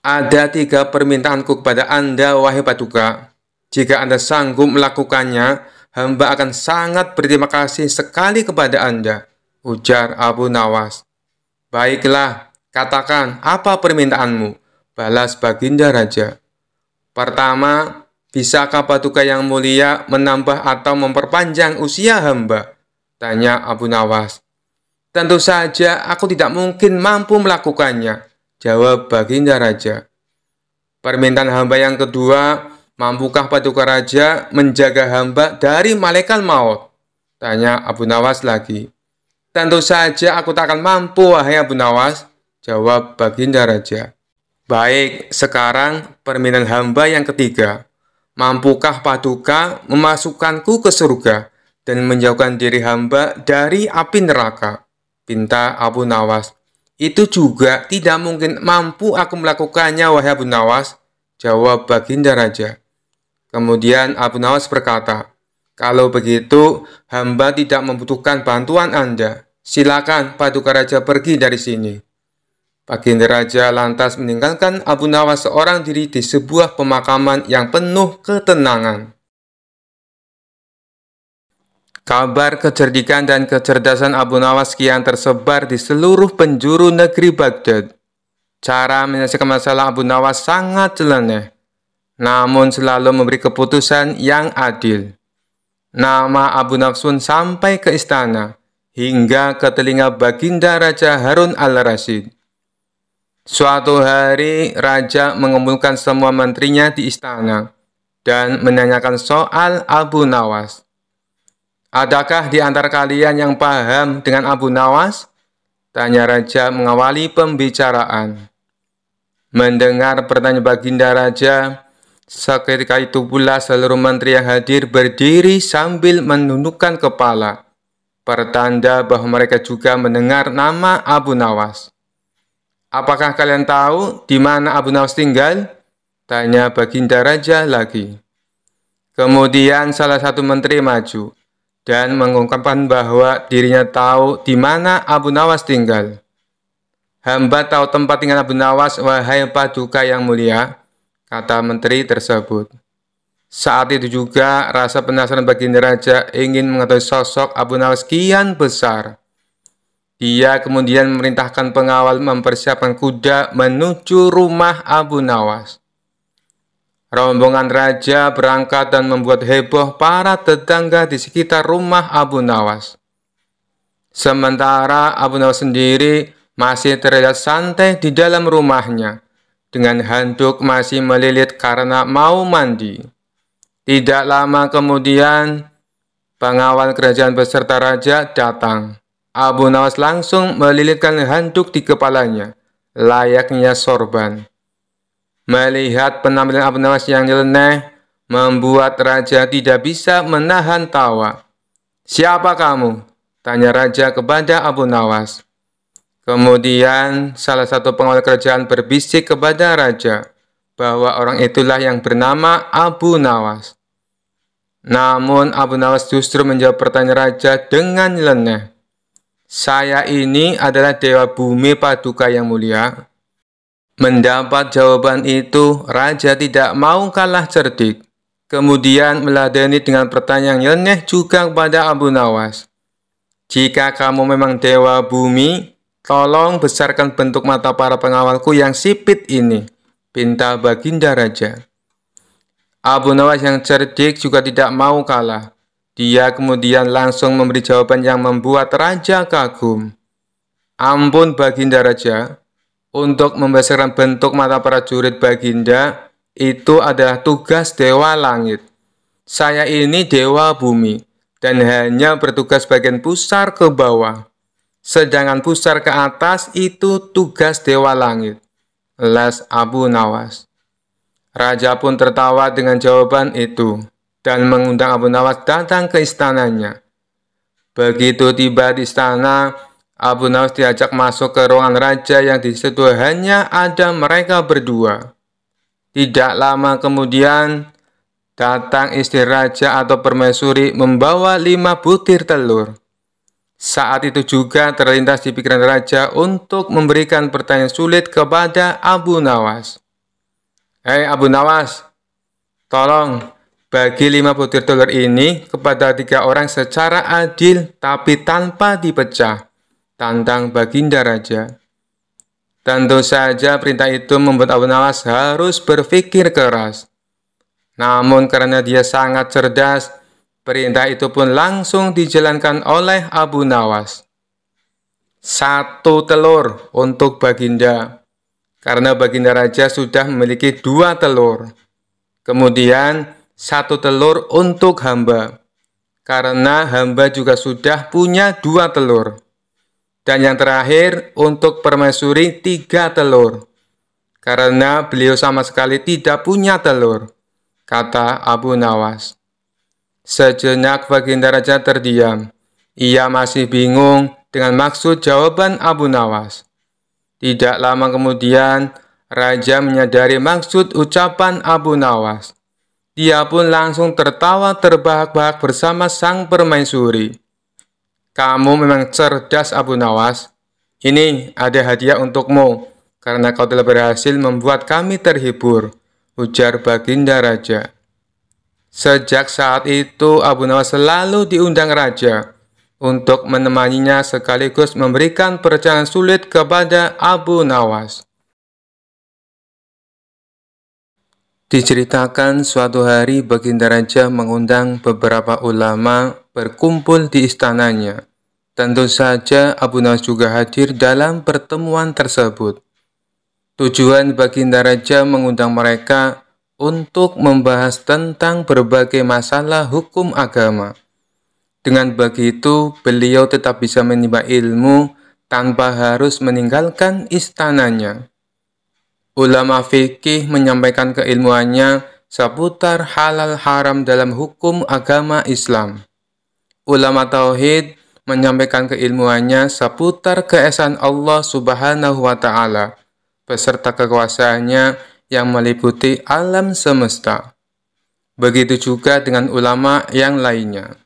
Ada tiga permintaanku kepada Anda, wahai Paduka. Jika Anda sanggup melakukannya, hamba akan sangat berterima kasih sekali kepada Anda, ujar Abu Nawas. Baiklah, katakan apa permintaanmu, balas Baginda Raja. Pertama, bisakah Paduka yang mulia menambah atau memperpanjang usia hamba? Tanya Abu Nawas. Tentu saja aku tidak mungkin mampu melakukannya, jawab Baginda Raja. Permintaan hamba yang kedua, mampukah Paduka Raja menjaga hamba dari malaikat maut? Tanya Abu Nawas lagi. Tentu saja aku tak akan mampu, wahai Abu Nawas, jawab Baginda Raja. Baik, sekarang permintaan hamba yang ketiga. Mampukah Paduka memasukkanku ke surga dan menjauhkan diri hamba dari api neraka? pinta Abu Nawas. Itu juga tidak mungkin mampu aku melakukannya, wahai Abu Nawas, jawab Baginda Raja. Kemudian Abu Nawas berkata, kalau begitu, hamba tidak membutuhkan bantuan Anda. Silakan Paduka Raja pergi dari sini. Baginda Raja lantas meninggalkan Abu Nawas seorang diri di sebuah pemakaman yang penuh ketenangan. Kabar kecerdikan dan kecerdasan Abu Nawas kian tersebar di seluruh penjuru negeri Baghdad. Cara menyelesaikan masalah Abu Nawas sangat jeleneh, namun selalu memberi keputusan yang adil. Nama Abu Nafsun sampai ke istana, hingga ke telinga baginda Raja Harun al rasid Suatu hari, Raja mengumpulkan semua menterinya di istana dan menanyakan soal Abu Nawas. Adakah di antara kalian yang paham dengan Abu Nawas? Tanya Raja mengawali pembicaraan. Mendengar pertanyaan Baginda Raja, seketika itu pula seluruh menteri yang hadir berdiri sambil menundukkan kepala. Pertanda bahwa mereka juga mendengar nama Abu Nawas. Apakah kalian tahu di mana Abu Nawas tinggal? Tanya Baginda Raja lagi. Kemudian salah satu menteri maju dan mengungkapkan bahwa dirinya tahu di mana Abu Nawas tinggal. Hamba tahu tempat tinggal Abu Nawas, wahai paduka yang mulia, kata menteri tersebut. Saat itu juga rasa penasaran bagi raja ingin mengetahui sosok Abu Nawas kian besar. Dia kemudian memerintahkan pengawal mempersiapkan kuda menuju rumah Abu Nawas. Rombongan raja berangkat dan membuat heboh para tetangga di sekitar rumah Abu Nawas. Sementara Abu Nawas sendiri masih terlihat santai di dalam rumahnya, dengan handuk masih melilit karena mau mandi. Tidak lama kemudian, pengawal kerajaan beserta raja datang. Abu Nawas langsung melilitkan handuk di kepalanya, layaknya sorban. Melihat penampilan Abu Nawas yang nyeleneh, membuat raja tidak bisa menahan tawa. Siapa kamu? Tanya raja kepada Abu Nawas. Kemudian salah satu pengawal kerajaan berbisik kepada raja bahwa orang itulah yang bernama Abu Nawas. Namun Abu Nawas justru menjawab pertanyaan raja dengan leneh. Saya ini adalah dewa bumi paduka yang mulia Mendapat jawaban itu, raja tidak mau kalah cerdik. Kemudian meladeni dengan pertanyaan nyeleneh juga kepada Abu Nawas. Jika kamu memang dewa bumi, tolong besarkan bentuk mata para pengawalku yang sipit ini, pinta baginda raja. Abu Nawas yang cerdik juga tidak mau kalah. Dia kemudian langsung memberi jawaban yang membuat raja kagum. Ampun baginda raja, untuk membesarkan bentuk mata prajurit Baginda itu adalah tugas Dewa Langit. Saya ini Dewa Bumi dan hanya bertugas bagian pusar ke bawah. Sedangkan pusar ke atas itu tugas Dewa Langit. Les Abu Nawas. Raja pun tertawa dengan jawaban itu dan mengundang Abu Nawas datang ke istananya. Begitu tiba di istana, Abu Nawas diajak masuk ke ruangan raja yang di situ hanya ada mereka berdua. Tidak lama kemudian, datang istri raja atau permaisuri membawa lima butir telur. Saat itu juga terlintas di pikiran raja untuk memberikan pertanyaan sulit kepada Abu Nawas. Hei Abu Nawas, tolong bagi lima butir telur ini kepada tiga orang secara adil tapi tanpa dipecah. Tantang Baginda Raja. Tentu saja perintah itu membuat Abu Nawas harus berpikir keras. Namun karena dia sangat cerdas, perintah itu pun langsung dijalankan oleh Abu Nawas. Satu telur untuk Baginda, karena Baginda Raja sudah memiliki dua telur. Kemudian satu telur untuk hamba, karena hamba juga sudah punya dua telur. Dan yang terakhir, untuk permaisuri tiga telur. Karena beliau sama sekali tidak punya telur, kata Abu Nawas. Sejenak Baginda Raja terdiam. Ia masih bingung dengan maksud jawaban Abu Nawas. Tidak lama kemudian, Raja menyadari maksud ucapan Abu Nawas. Dia pun langsung tertawa terbahak-bahak bersama sang permaisuri. Kamu memang cerdas Abu Nawas. Ini ada hadiah untukmu, karena kau telah berhasil membuat kami terhibur, ujar Baginda Raja. Sejak saat itu, Abu Nawas selalu diundang Raja untuk menemaninya sekaligus memberikan perjalanan sulit kepada Abu Nawas. Diceritakan suatu hari Baginda Raja mengundang beberapa ulama berkumpul di istananya. Tentu saja Abu Nawas juga hadir dalam pertemuan tersebut. Tujuan Baginda Raja mengundang mereka untuk membahas tentang berbagai masalah hukum agama. Dengan begitu, beliau tetap bisa menimba ilmu tanpa harus meninggalkan istananya. Ulama fikih menyampaikan keilmuannya seputar halal haram dalam hukum agama Islam. Ulama tauhid menyampaikan keilmuannya seputar keesaan Allah Subhanahu wa taala beserta kekuasaannya yang meliputi alam semesta. Begitu juga dengan ulama yang lainnya.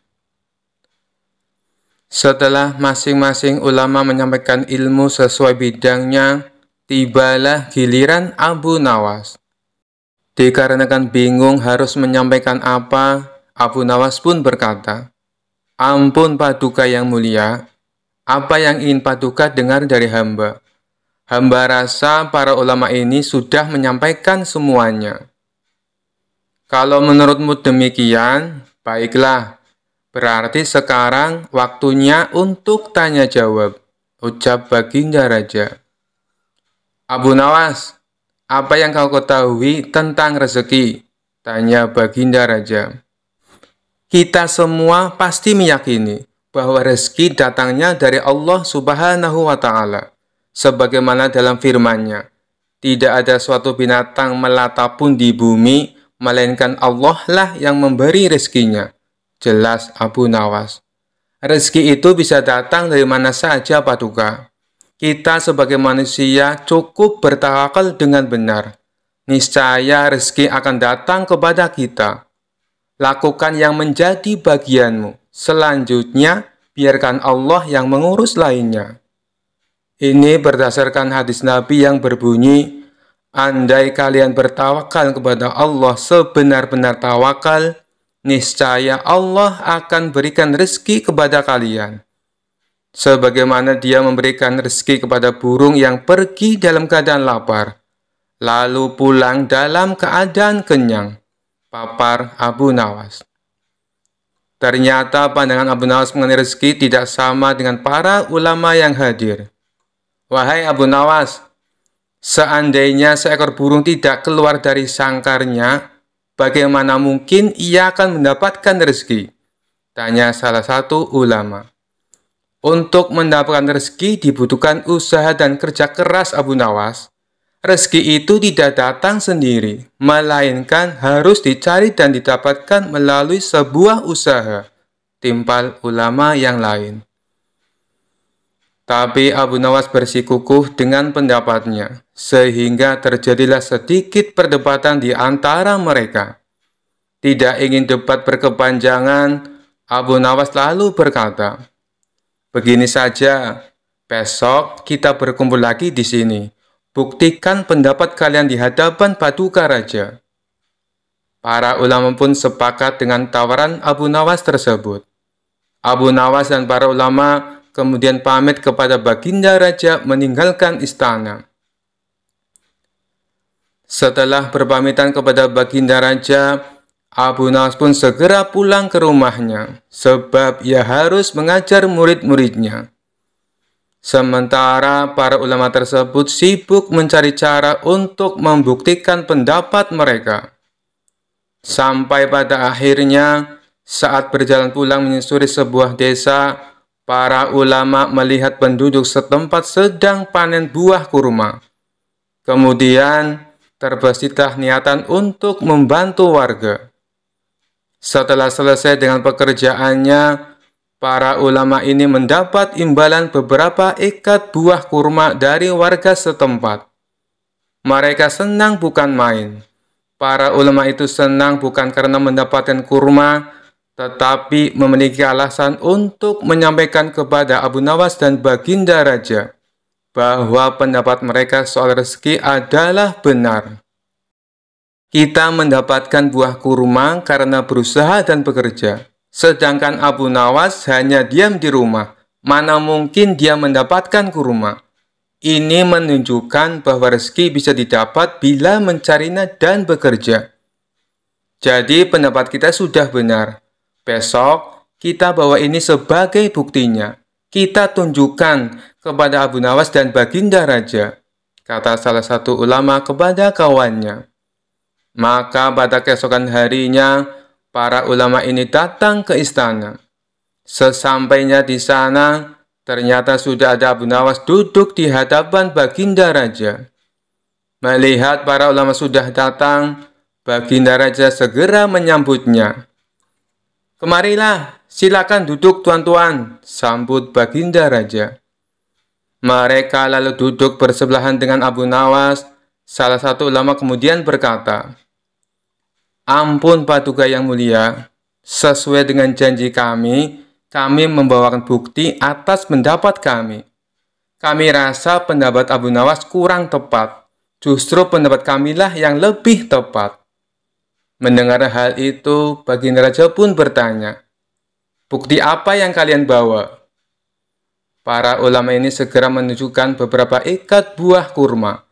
Setelah masing-masing ulama menyampaikan ilmu sesuai bidangnya, tibalah giliran Abu Nawas. Dikarenakan bingung harus menyampaikan apa, Abu Nawas pun berkata, Ampun Paduka yang mulia, apa yang ingin Paduka dengar dari hamba? Hamba rasa para ulama ini sudah menyampaikan semuanya. Kalau menurutmu demikian, baiklah. Berarti sekarang waktunya untuk tanya jawab, ucap Baginda Raja. Abu Nawas, apa yang kau ketahui tentang rezeki? Tanya Baginda Raja. Kita semua pasti meyakini bahwa rezeki datangnya dari Allah Subhanahu wa Ta'ala, sebagaimana dalam firman-Nya. Tidak ada suatu binatang melata pun di bumi, melainkan Allah lah yang memberi rezekinya. Jelas Abu Nawas. Rezeki itu bisa datang dari mana saja, Paduka kita sebagai manusia cukup bertawakal dengan benar. Niscaya rezeki akan datang kepada kita. Lakukan yang menjadi bagianmu. Selanjutnya, biarkan Allah yang mengurus lainnya. Ini berdasarkan hadis Nabi yang berbunyi, Andai kalian bertawakal kepada Allah sebenar-benar tawakal, niscaya Allah akan berikan rezeki kepada kalian sebagaimana dia memberikan rezeki kepada burung yang pergi dalam keadaan lapar, lalu pulang dalam keadaan kenyang. Papar Abu Nawas. Ternyata pandangan Abu Nawas mengenai rezeki tidak sama dengan para ulama yang hadir. Wahai Abu Nawas, seandainya seekor burung tidak keluar dari sangkarnya, bagaimana mungkin ia akan mendapatkan rezeki? Tanya salah satu ulama. Untuk mendapatkan rezeki dibutuhkan usaha dan kerja keras Abu Nawas. Rezeki itu tidak datang sendiri, melainkan harus dicari dan didapatkan melalui sebuah usaha, timpal ulama yang lain. Tapi Abu Nawas bersikukuh dengan pendapatnya, sehingga terjadilah sedikit perdebatan di antara mereka. Tidak ingin debat berkepanjangan, Abu Nawas lalu berkata, Begini saja, besok kita berkumpul lagi di sini. Buktikan pendapat kalian di hadapan Paduka Raja. Para ulama pun sepakat dengan tawaran Abu Nawas tersebut. Abu Nawas dan para ulama kemudian pamit kepada Baginda Raja meninggalkan istana. Setelah berpamitan kepada Baginda Raja, Abu Nas pun segera pulang ke rumahnya, sebab ia harus mengajar murid-muridnya. Sementara para ulama tersebut sibuk mencari cara untuk membuktikan pendapat mereka. Sampai pada akhirnya, saat berjalan pulang menyusuri sebuah desa, para ulama melihat penduduk setempat sedang panen buah kurma. Kemudian, terbesitlah niatan untuk membantu warga. Setelah selesai dengan pekerjaannya, para ulama ini mendapat imbalan beberapa ikat buah kurma dari warga setempat. Mereka senang bukan main. Para ulama itu senang bukan karena mendapatkan kurma, tetapi memiliki alasan untuk menyampaikan kepada Abu Nawas dan Baginda Raja bahwa pendapat mereka soal rezeki adalah benar. Kita mendapatkan buah kurma karena berusaha dan bekerja. Sedangkan Abu Nawas hanya diam di rumah. Mana mungkin dia mendapatkan kurma? Ini menunjukkan bahwa rezeki bisa didapat bila mencarinya dan bekerja. Jadi pendapat kita sudah benar. Besok kita bawa ini sebagai buktinya. Kita tunjukkan kepada Abu Nawas dan Baginda Raja, kata salah satu ulama kepada kawannya. Maka pada keesokan harinya, para ulama ini datang ke istana. Sesampainya di sana, ternyata sudah ada Abu Nawas duduk di hadapan Baginda Raja. Melihat para ulama sudah datang, Baginda Raja segera menyambutnya. Kemarilah, silakan duduk tuan-tuan, sambut Baginda Raja. Mereka lalu duduk bersebelahan dengan Abu Nawas. Salah satu ulama kemudian berkata, Ampun Paduka yang mulia, sesuai dengan janji kami, kami membawakan bukti atas pendapat kami. Kami rasa pendapat Abu Nawas kurang tepat. Justru pendapat kamilah yang lebih tepat. Mendengar hal itu, Baginda Raja pun bertanya, Bukti apa yang kalian bawa? Para ulama ini segera menunjukkan beberapa ikat buah kurma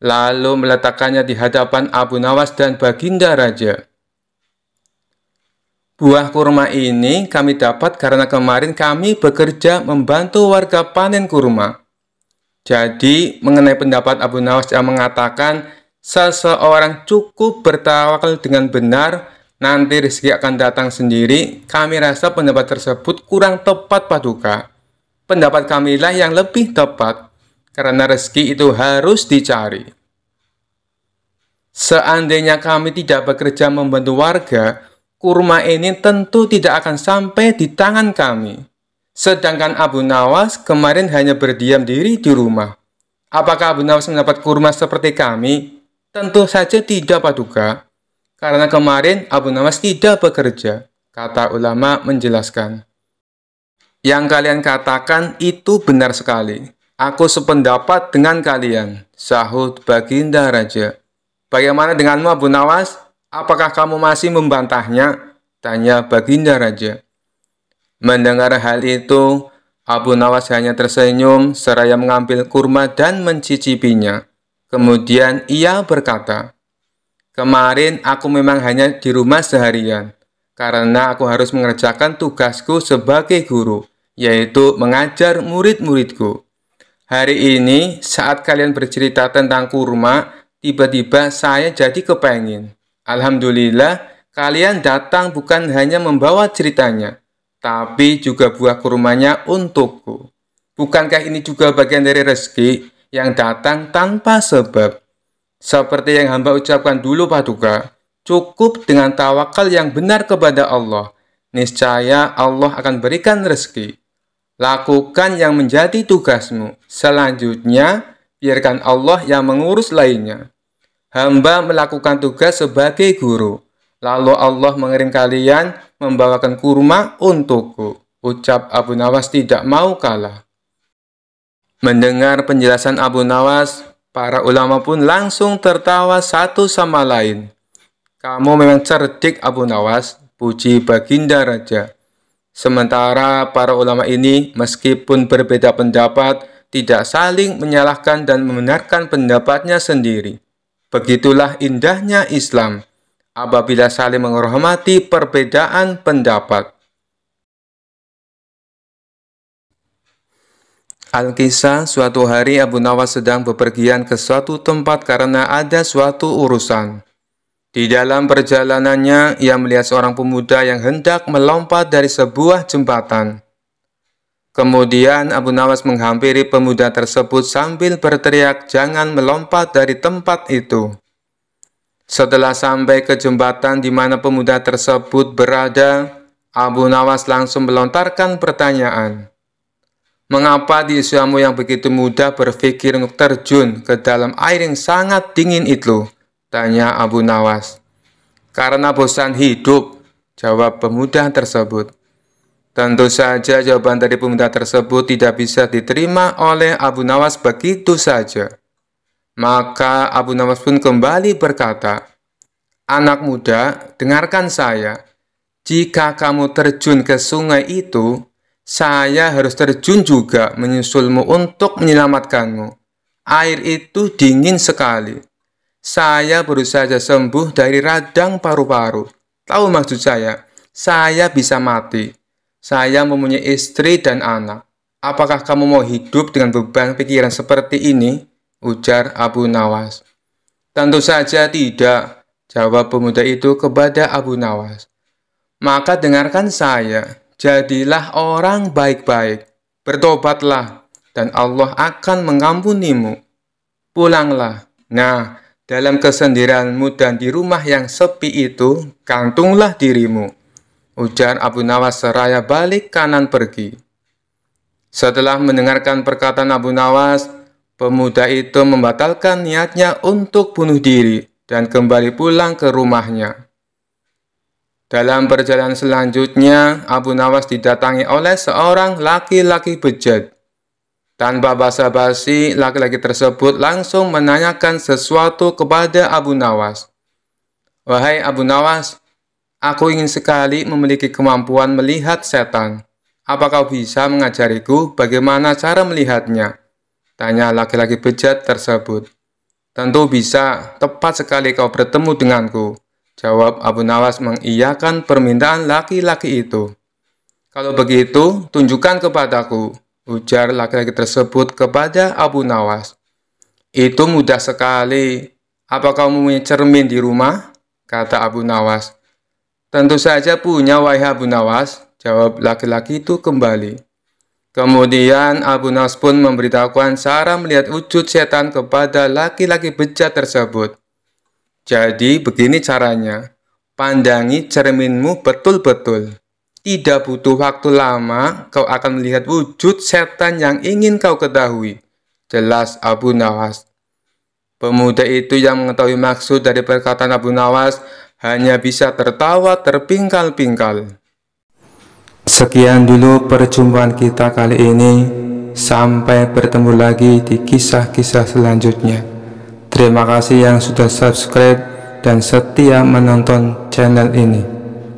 lalu meletakkannya di hadapan Abu Nawas dan Baginda Raja. Buah kurma ini kami dapat karena kemarin kami bekerja membantu warga panen kurma. Jadi, mengenai pendapat Abu Nawas yang mengatakan seseorang cukup bertawakal dengan benar, nanti rezeki akan datang sendiri, kami rasa pendapat tersebut kurang tepat paduka. Pendapat kamilah yang lebih tepat. Karena rezeki itu harus dicari. Seandainya kami tidak bekerja membantu warga, kurma ini tentu tidak akan sampai di tangan kami. Sedangkan Abu Nawas kemarin hanya berdiam diri di rumah. Apakah Abu Nawas mendapat kurma seperti kami? Tentu saja tidak paduka. Karena kemarin Abu Nawas tidak bekerja, kata ulama menjelaskan. Yang kalian katakan itu benar sekali. Aku sependapat dengan kalian, sahut Baginda Raja. Bagaimana denganmu Abu Nawas? Apakah kamu masih membantahnya? Tanya Baginda Raja. Mendengar hal itu, Abu Nawas hanya tersenyum seraya mengambil kurma dan mencicipinya. Kemudian ia berkata, Kemarin aku memang hanya di rumah seharian, karena aku harus mengerjakan tugasku sebagai guru, yaitu mengajar murid-muridku hari ini saat kalian bercerita tentang kurma, tiba-tiba saya jadi kepengin. Alhamdulillah, kalian datang bukan hanya membawa ceritanya, tapi juga buah kurmanya untukku. Bukankah ini juga bagian dari rezeki yang datang tanpa sebab? Seperti yang hamba ucapkan dulu Paduka, cukup dengan tawakal yang benar kepada Allah. Niscaya Allah akan berikan rezeki. Lakukan yang menjadi tugasmu. Selanjutnya, biarkan Allah yang mengurus lainnya. Hamba melakukan tugas sebagai guru. Lalu Allah mengirim kalian membawakan kurma untukku. Ucap Abu Nawas tidak mau kalah. Mendengar penjelasan Abu Nawas, para ulama pun langsung tertawa satu sama lain. Kamu memang cerdik Abu Nawas, puji Baginda Raja. Sementara para ulama ini meskipun berbeda pendapat, tidak saling menyalahkan dan membenarkan pendapatnya sendiri. Begitulah indahnya Islam apabila saling menghormati perbedaan pendapat. Al-Kisah, suatu hari Abu Nawas sedang bepergian ke suatu tempat karena ada suatu urusan. Di dalam perjalanannya, ia melihat seorang pemuda yang hendak melompat dari sebuah jembatan. Kemudian Abu Nawas menghampiri pemuda tersebut sambil berteriak, "Jangan melompat dari tempat itu!" Setelah sampai ke jembatan di mana pemuda tersebut berada, Abu Nawas langsung melontarkan pertanyaan. Mengapa di usiamu yang begitu muda berpikir untuk terjun ke dalam air yang sangat dingin itu? Tanya Abu Nawas. Karena bosan hidup, jawab pemuda tersebut. Tentu saja jawaban dari pemuda tersebut tidak bisa diterima oleh Abu Nawas begitu saja. Maka Abu Nawas pun kembali berkata, Anak muda, dengarkan saya. Jika kamu terjun ke sungai itu, saya harus terjun juga menyusulmu untuk menyelamatkanmu. Air itu dingin sekali. Saya baru saja sembuh dari radang paru-paru. Tahu maksud saya? Saya bisa mati. Saya mempunyai istri dan anak. Apakah kamu mau hidup dengan beban pikiran seperti ini? Ujar Abu Nawas. Tentu saja tidak, jawab pemuda itu kepada Abu Nawas. Maka dengarkan saya, jadilah orang baik-baik, bertobatlah, dan Allah akan mengampunimu. Pulanglah. Nah, dalam kesendirianmu dan di rumah yang sepi itu, gantunglah dirimu. Ujar Abu Nawas seraya balik kanan pergi. Setelah mendengarkan perkataan Abu Nawas, pemuda itu membatalkan niatnya untuk bunuh diri dan kembali pulang ke rumahnya. Dalam perjalanan selanjutnya, Abu Nawas didatangi oleh seorang laki-laki bejat. Tanpa basa-basi, laki-laki tersebut langsung menanyakan sesuatu kepada Abu Nawas. Wahai Abu Nawas, aku ingin sekali memiliki kemampuan melihat setan. Apa kau bisa mengajariku bagaimana cara melihatnya? Tanya laki-laki bejat tersebut. Tentu bisa, tepat sekali kau bertemu denganku. Jawab Abu Nawas mengiyakan permintaan laki-laki itu. Kalau begitu, tunjukkan kepadaku, ujar laki-laki tersebut kepada Abu Nawas. Itu mudah sekali. Apa kau punya cermin di rumah? Kata Abu Nawas. Tentu saja punya, wahai Abu Nawas. Jawab laki-laki itu kembali. Kemudian Abu Nawas pun memberitahukan cara melihat wujud setan kepada laki-laki bejat tersebut. Jadi begini caranya, pandangi cerminmu betul-betul. Tidak butuh waktu lama, kau akan melihat wujud setan yang ingin kau ketahui. Jelas Abu Nawas. Pemuda itu yang mengetahui maksud dari perkataan Abu Nawas hanya bisa tertawa terpingkal-pingkal. Sekian dulu perjumpaan kita kali ini. Sampai bertemu lagi di kisah-kisah selanjutnya. Terima kasih yang sudah subscribe dan setia menonton channel ini.